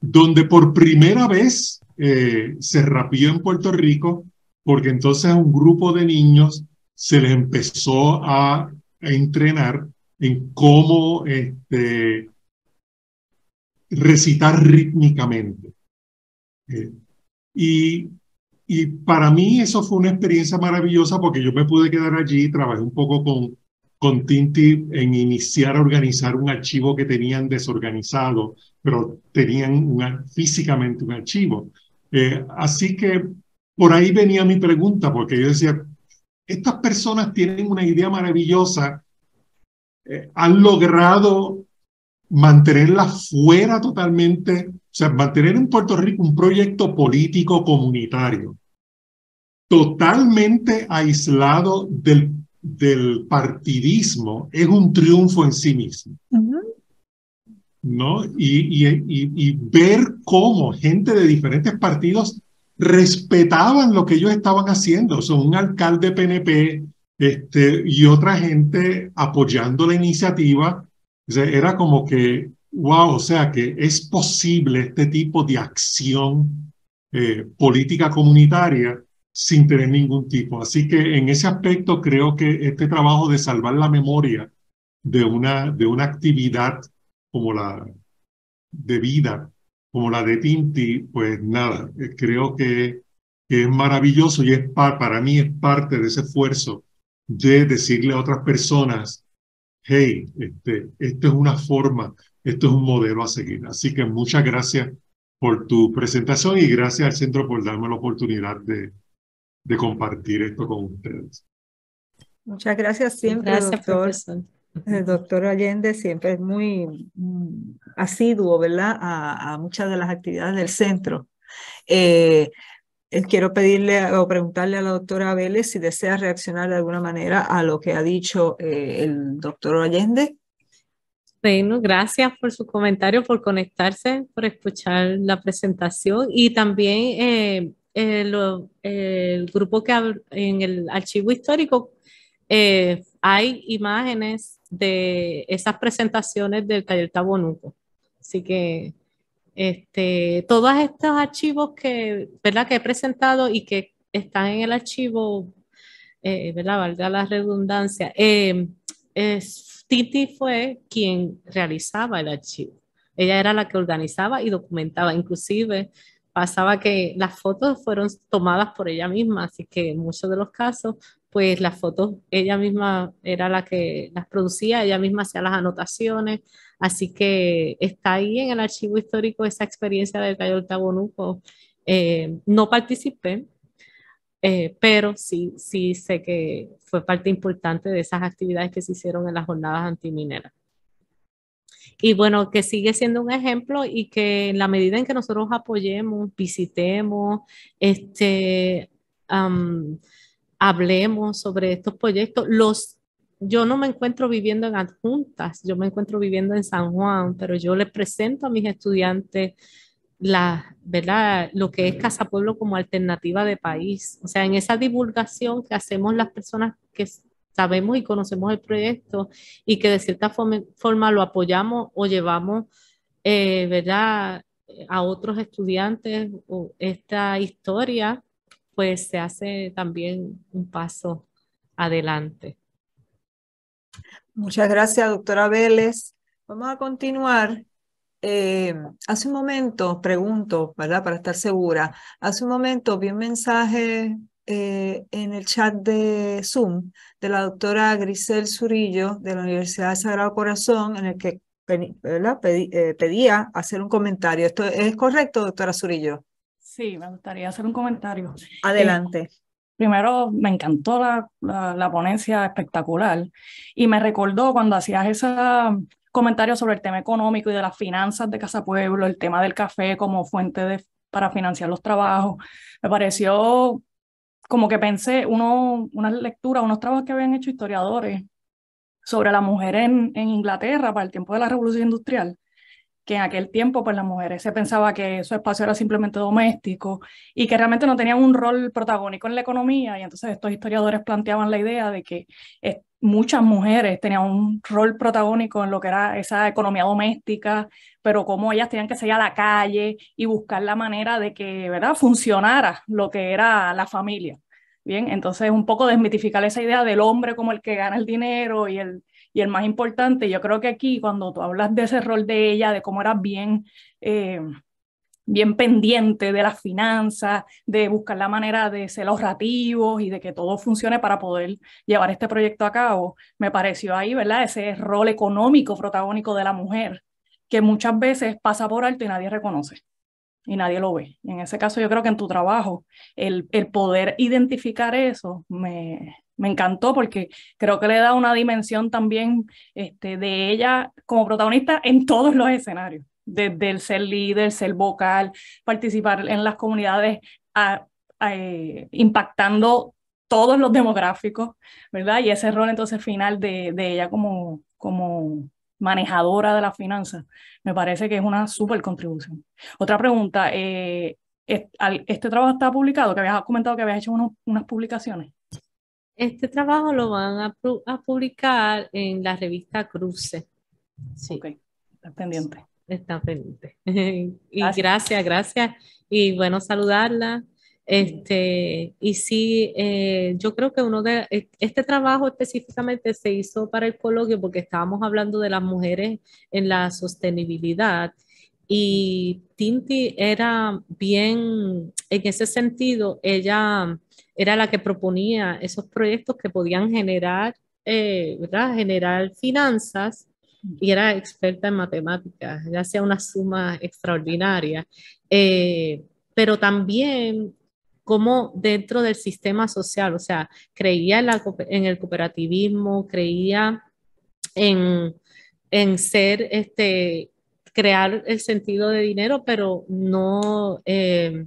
donde por primera vez eh, se rapió en Puerto Rico, porque entonces a un grupo de niños se les empezó a, a entrenar en cómo este, recitar rítmicamente. y y para mí eso fue una experiencia maravillosa porque yo me pude quedar allí, trabajé un poco con, con Tinti en iniciar a organizar un archivo que tenían desorganizado, pero tenían una, físicamente un archivo. Eh, así que por ahí venía mi pregunta, porque yo decía, estas personas tienen una idea maravillosa, eh, han logrado mantenerla fuera totalmente, o sea, mantener en Puerto Rico un proyecto político comunitario, totalmente aislado del, partidismo es un triunfo en sí mismo. ¿No? Y, ver cómo gente de diferentes partidos respetaban lo que ellos estaban haciendo. O un alcalde PNP este, y otra gente apoyando la iniciativa. era como que, wow, o sea, que es posible este tipo de acción eh, política comunitaria sin tener ningún tipo. Así que en ese aspecto creo que este trabajo de salvar la memoria de una, de una actividad como la de vida, como la de Tinti, pues nada, eh, creo que, es maravilloso y es para mí es parte de ese esfuerzo de decirle a otras personas, hey, este, esto es una forma, esto es un modelo a seguir. Así que muchas gracias por tu presentación y gracias al centro por darme la oportunidad de, de compartir esto con ustedes. Muchas gracias siempre, gracias, doctor. El doctor Allende siempre es muy mm, asiduo, ¿verdad?, a, muchas de las actividades del centro. Eh, eh, quiero pedirle o preguntarle a la doctora Vélez si desea reaccionar de alguna manera a lo que ha dicho eh, el doctor Allende. Bueno, gracias por su comentario, por conectarse, por escuchar la presentación y también eh, eh, el grupo que en el archivo histórico eh, hay imágenes de esas presentaciones del taller Tabonuco. Así que este, todos estos archivos que, ¿verdad? que he presentado y que están en el archivo, ¿verdad? valga la redundancia, es, Titi fue quien realizaba el archivo. Ella era la que organizaba y documentaba, inclusive pasaba que las fotos fueron tomadas por ella misma, así que en muchos de los casos, pues las fotos ella misma era la que las producía, ella misma hacía las anotaciones, así que está ahí en el archivo histórico esa experiencia del Cayo Tabonuco. Eh, no participé, eh, pero sí, sí sé que fue parte importante de esas actividades que se hicieron en las jornadas antimineras y bueno, que sigue siendo un ejemplo y que en la medida en que nosotros apoyemos, visitemos, este, hablemos sobre estos proyectos, los yo no me encuentro viviendo en adjuntas, yo me encuentro viviendo en San Juan, pero yo les presento a mis estudiantes la, ¿verdad? lo que es Casa Pueblo como alternativa de país. O sea, en esa divulgación que hacemos las personas que sabemos y conocemos el proyecto y que de cierta forma, lo apoyamos o llevamos, eh, ¿verdad?, a otros estudiantes esta historia, pues se hace también un paso adelante. Muchas gracias, doctora Vélez. Vamos a continuar. Eh, hace un momento, pregunto, ¿verdad? Para estar segura, hace un momento vi un mensaje eh, en el chat de Zoom de la doctora Grisel Zurillo de la Universidad de Sagrado Corazón, en el que eh, pedía hacer un comentario. ¿Esto es correcto, doctora Zurillo? Sí, me gustaría hacer un comentario. Adelante. Eh, primero, me encantó la, ponencia espectacular y me recordó cuando hacías ese comentario sobre el tema económico y de las finanzas de Casa Pueblo, el tema del café como fuente de, para financiar los trabajos. Me pareció como que pensé uno, unas lecturas, unos trabajos que habían hecho historiadores sobre la mujer en, Inglaterra para el tiempo de la Revolución Industrial, que en aquel tiempo pues las mujeres se pensaba que su espacio era simplemente doméstico y que realmente no tenían un rol protagónico en la economía y entonces estos historiadores planteaban la idea de que eh, muchas mujeres tenían un rol protagónico en lo que era esa economía doméstica, pero cómo ellas tenían que salir a la calle y buscar la manera de que, ¿verdad?, funcionara lo que era la familia. Bien, entonces un poco desmitificar esa idea del hombre como el que gana el dinero y el, y el más importante. Yo creo que aquí cuando tú hablas de ese rol de ella, de cómo era bien, eh, bien pendiente de las finanzas, de buscar la manera de ser ahorrativos y de que todo funcione para poder llevar este proyecto a cabo, me pareció ahí, ¿verdad? Ese rol económico protagónico de la mujer que muchas veces pasa por alto y nadie reconoce y nadie lo ve. En ese caso, yo creo que en tu trabajo, el, el poder identificar eso me, me, encantó porque creo que le da una dimensión también este, de ella como protagonista en todos los escenarios, desde el ser líder, ser vocal, participar en las comunidades, eh, impactando todos los demográficos, ¿verdad? Y ese rol entonces final de, de ella como, como manejadora de la finanza, me parece que es una súper contribución. Otra pregunta, eh, ¿este trabajo está publicado? Que habías comentado que habías hecho unas publicaciones. Este trabajo lo van a, publicar en la revista Cruce. Sí. está pendiente. está pendiente. y gracias, gracias. Y bueno, saludarla este, y sí, eh, yo creo que uno de e, este trabajo específicamente se hizo para el coloquio porque estábamos hablando de las mujeres en la sostenibilidad y Tinti era bien, en ese sentido, ella era la que proponía esos proyectos que podían generar, eh, ¿verdad? Generar finanzas y era experta en matemáticas, Ya sea una suma extraordinaria. Eh, pero también como dentro del sistema social, o sea, creía en, el cooperativismo, creía en, ser, este, crear el sentido de dinero, pero no, eh,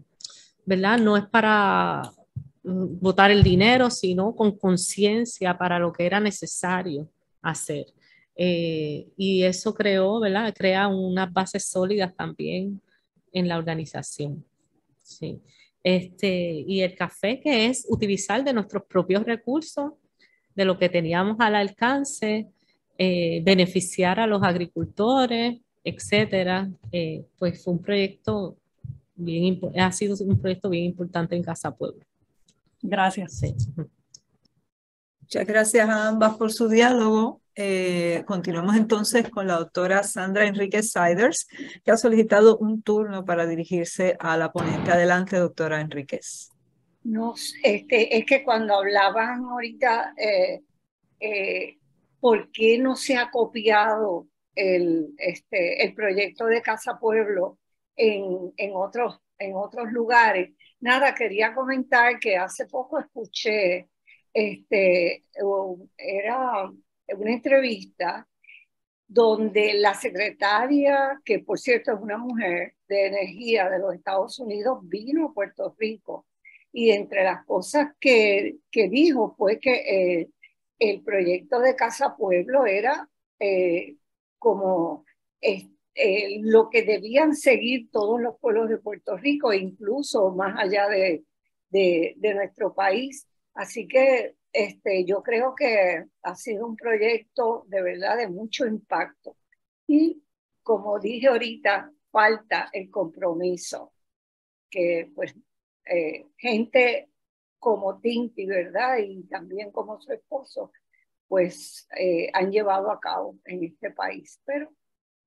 ¿verdad? No es para votar mm, el dinero, sino con conciencia para lo que era necesario hacer. Eh, y eso creó, ¿verdad? Crea unas bases sólidas también en la organización. Sí. Este, y el café, que es utilizar de nuestros propios recursos, de lo que teníamos al alcance, eh, beneficiar a los agricultores, etcétera. Eh, pues fue un proyecto bien, ha sido un proyecto bien importante en Casa Pueblo. Gracias. Muchas gracias a ambas por su diálogo. Eh, continuamos entonces con la doctora Sandra Enríquez Siders, que ha solicitado un turno para dirigirse a la ponente. Adelante, doctora Enríquez. No, este, es que cuando hablaban ahorita, eh, eh, ¿por qué no se ha copiado el, este, el proyecto de Casa Pueblo en, en, otros, en otros lugares? Nada, quería comentar que hace poco escuché, este, era una entrevista donde la secretaria, que por cierto es una mujer de energía de los Estados Unidos, vino a Puerto Rico y entre las cosas que, que dijo fue que eh, el, proyecto de Casa Pueblo era eh, como eh, lo que debían seguir todos los pueblos de Puerto Rico, incluso más allá de, de nuestro país. Así que este, yo creo que ha sido un proyecto de verdad de mucho impacto. Y como dije ahorita, falta el compromiso, que pues eh, gente como Tinti, ¿verdad? Y también como su esposo, pues eh, han llevado a cabo en este país. Pero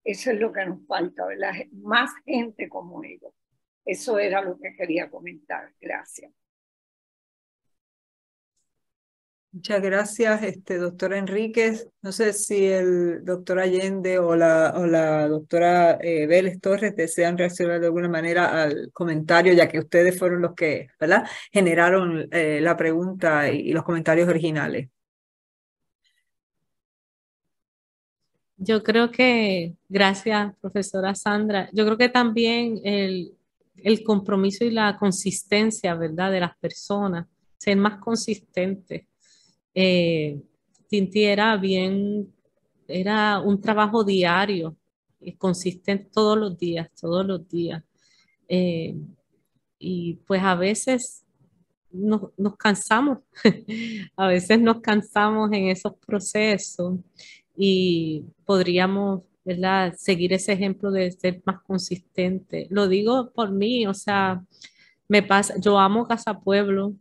eso es lo que nos falta, ¿verdad? Más gente como ellos. Eso era lo que quería comentar. Gracias. Muchas gracias, este, doctora Enríquez. No sé si el doctor Allende o la, doctora eh, Vélez Torres desean reaccionar de alguna manera al comentario, ya que ustedes fueron los que ¿verdad? generaron eh, la pregunta y, los comentarios originales. Yo creo que, gracias, profesora Sandra, yo creo que también el, el compromiso y la consistencia, ¿verdad?, de las personas, ser más consistentes Tinti eh, era bien, era un trabajo diario, y consistente todos los días, todos los días. Eh, y pues a veces nos, cansamos, a veces nos cansamos en esos procesos y podríamos seguir ese ejemplo de ser más consistente. Lo digo por mí, o sea, me pasa, yo amo Casa Pueblo,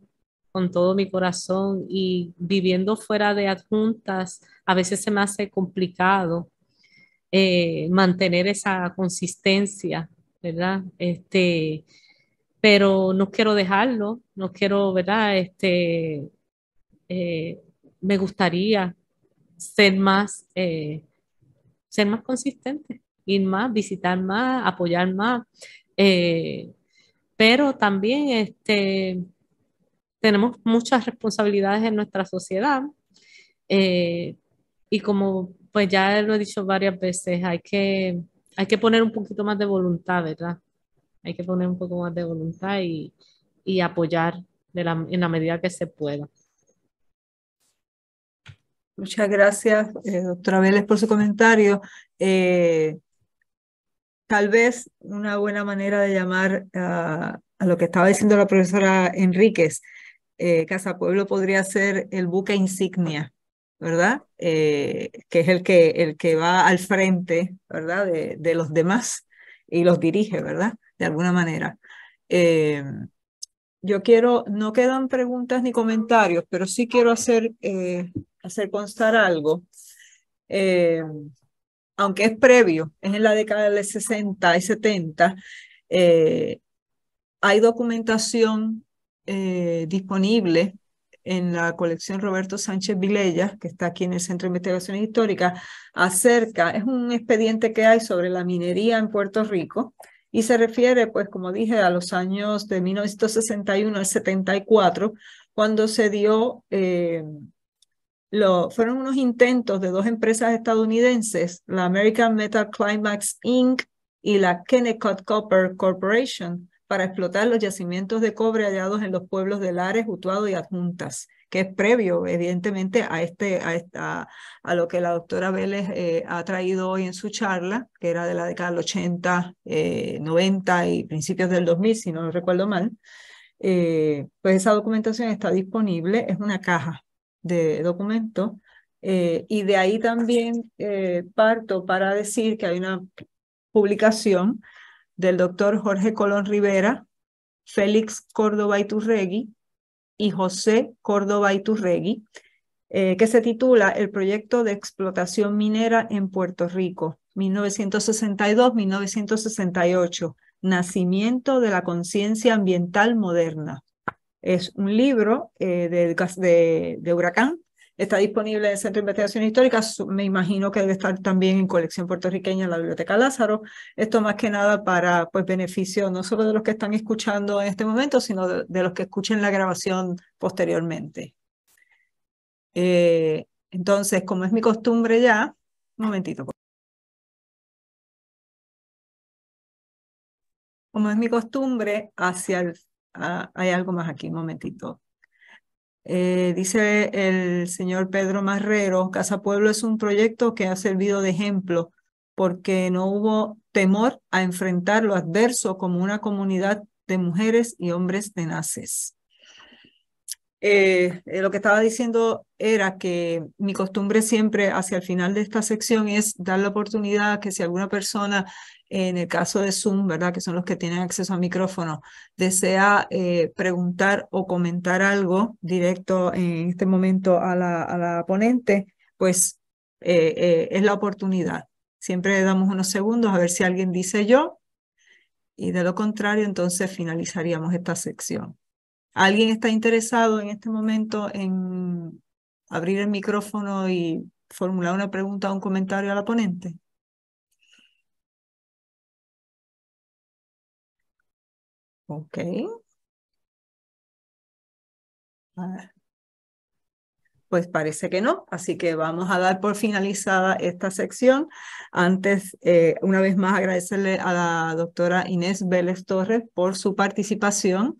con todo mi corazón y viviendo fuera de adjuntas, a veces se me hace complicado eh, mantener esa consistencia, ¿verdad? Este, pero no quiero dejarlo, no quiero, ¿verdad? Este, eh, me gustaría ser más, eh, ser más consistente, ir más, visitar más, apoyar más, pero también este, tenemos muchas responsabilidades en nuestra sociedad eh, y como pues ya lo he dicho varias veces, hay que, hay que poner un poquito más de voluntad, ¿verdad? Hay que poner un poco más de voluntad y, apoyar en la medida que se pueda. Muchas gracias, eh, doctora Vélez, por su comentario. Eh, tal vez una buena manera de llamar a lo que estaba diciendo la profesora Enríquez, eh, Casa Pueblo podría ser el buque insignia, ¿verdad? Eh, que es el que, el que va al frente, ¿verdad? De, los demás y los dirige, ¿verdad? De alguna manera. Eh, yo quiero, no quedan preguntas ni comentarios, pero sí quiero hacer, hacer constar algo aunque es previo, es en la década de 60 y 70, hay documentación eh, disponible en la colección Roberto Sánchez Vilella, que está aquí en el Centro de investigación histórica acerca, es un expediente que hay sobre la minería en Puerto Rico y se refiere, pues como dije, a los años de 1961 al 74, cuando se dio, eh, lo, fueron unos intentos de dos empresas estadounidenses, la American Metal Climax Inc. y la Kennecott Copper Corporation, para explotar los yacimientos de cobre hallados en los pueblos de Lares, Utuado y Adjuntas, que es previo, evidentemente, a, este, a, esta, a lo que la doctora Vélez eh, ha traído hoy en su charla, que era de la década del 80, 90 eh, y principios del 2000, si no recuerdo mal. Eh, pues esa documentación está disponible, es una caja de documentos, y de ahí también parto para decir que hay una publicación del doctor Jorge Colón Rivera, Félix Córdoba Iturregui y José Córdoba Iturregui, eh, que se titula El proyecto de explotación minera en Puerto Rico, 1962-1968, Nacimiento de la conciencia ambiental moderna. Es un libro eh, de Huracán Está disponible en el Centro de Investigación Histórica. me imagino que debe estar también en colección puertorriqueña en la Biblioteca Lázaro. Esto más que nada para pues, beneficio no solo de los que están escuchando en este momento, sino de, los que escuchen la grabación posteriormente. Eh, entonces, como es mi costumbre ya, un momentito. Como es mi costumbre, hacia el... Ah, hay algo más aquí, un momentito. Eh, dice el señor Pedro Marrero, Casa Pueblo es un proyecto que ha servido de ejemplo porque no hubo temor a enfrentar lo adverso como una comunidad de mujeres y hombres tenaces. Eh, eh, lo que estaba diciendo era que mi costumbre siempre hacia el final de esta sección es dar la oportunidad que si alguna persona, en el caso de Zoom, ¿verdad? Que son los que tienen acceso a micrófono, desea eh, preguntar o comentar algo directo en este momento a la, a la ponente, pues es la oportunidad. Siempre damos unos segundos a ver si alguien dice yo y de lo contrario, entonces finalizaríamos esta sección alguien está interesado en este momento en abrir el micrófono y formular una pregunta o un comentario a la ponente? Ok. Pues parece que no, así que vamos a dar por finalizada esta sección. Antes, eh, una vez más, agradecerle a la doctora Inés Vélez Torres por su participación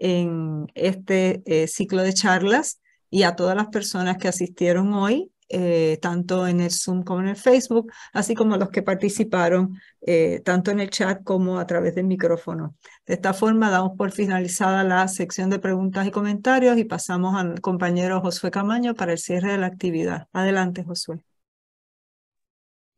en este eh, ciclo de charlas y a todas las personas que asistieron hoy, eh, tanto en el Zoom como en el Facebook, así como los que participaron eh, tanto en el chat como a través del micrófono. De esta forma damos por finalizada la sección de preguntas y comentarios y pasamos al compañero Josué Camaño para el cierre de la actividad. Adelante, Josué.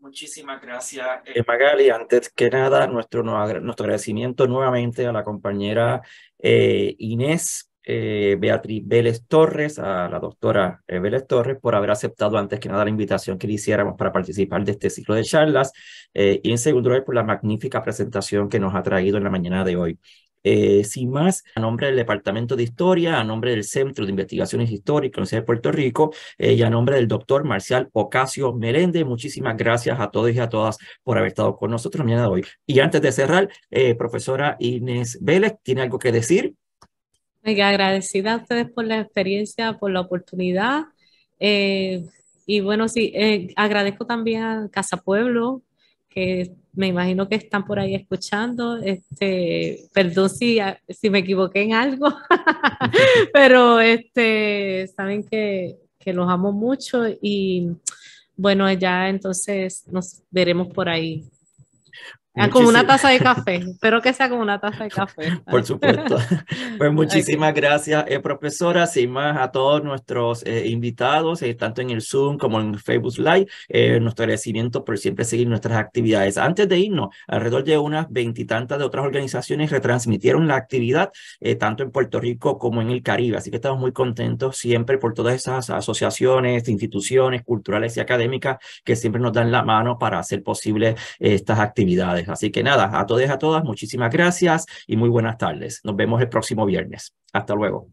Muchísimas gracias. Eh. Eh, Magali, antes que nada, nuestro, nuestro agradecimiento nuevamente a la compañera eh, Inés Beatriz Vélez Torres, a la doctora Vélez Torres, por haber aceptado antes que nada la invitación que le hiciéramos para participar de este ciclo de charlas y en segundo lugar por la magnífica presentación que nos ha traído en la mañana de hoy. Eh, sin más, a nombre del Departamento de Historia, a nombre del Centro de Investigaciones Históricas de la Universidad de Puerto Rico eh, y a nombre del doctor Marcial Ocasio Meléndez, muchísimas gracias a todos y a todas por haber estado con nosotros mañana de hoy. Y antes de cerrar, eh, profesora Inés Vélez, ¿tiene algo que decir? agradecida a ustedes por la experiencia, por la oportunidad. y bueno, sí, agradezco también a Casa Pueblo, que me imagino que están por ahí escuchando. Este, perdón si, si me equivoqué en algo, pero este, saben que, que, los amo mucho y bueno, ya entonces nos veremos por ahí. Ah, como una taza de café, espero que sea como una taza de café. Por supuesto. Pues muchísimas gracias, eh, profesora, sin más a todos nuestros eh, invitados, eh, tanto en el Zoom como en Facebook Live, nuestro agradecimiento por siempre seguir nuestras actividades. Antes de irnos, alrededor de unas veintitantas de otras organizaciones retransmitieron la actividad, tanto en Puerto Rico como en el Caribe, así que estamos muy contentos siempre por todas esas asociaciones, instituciones culturales y académicas que siempre nos dan la mano para hacer posible estas actividades. Así que nada, a todos y a todas, muchísimas gracias y muy buenas tardes. Nos vemos el próximo viernes. Hasta luego.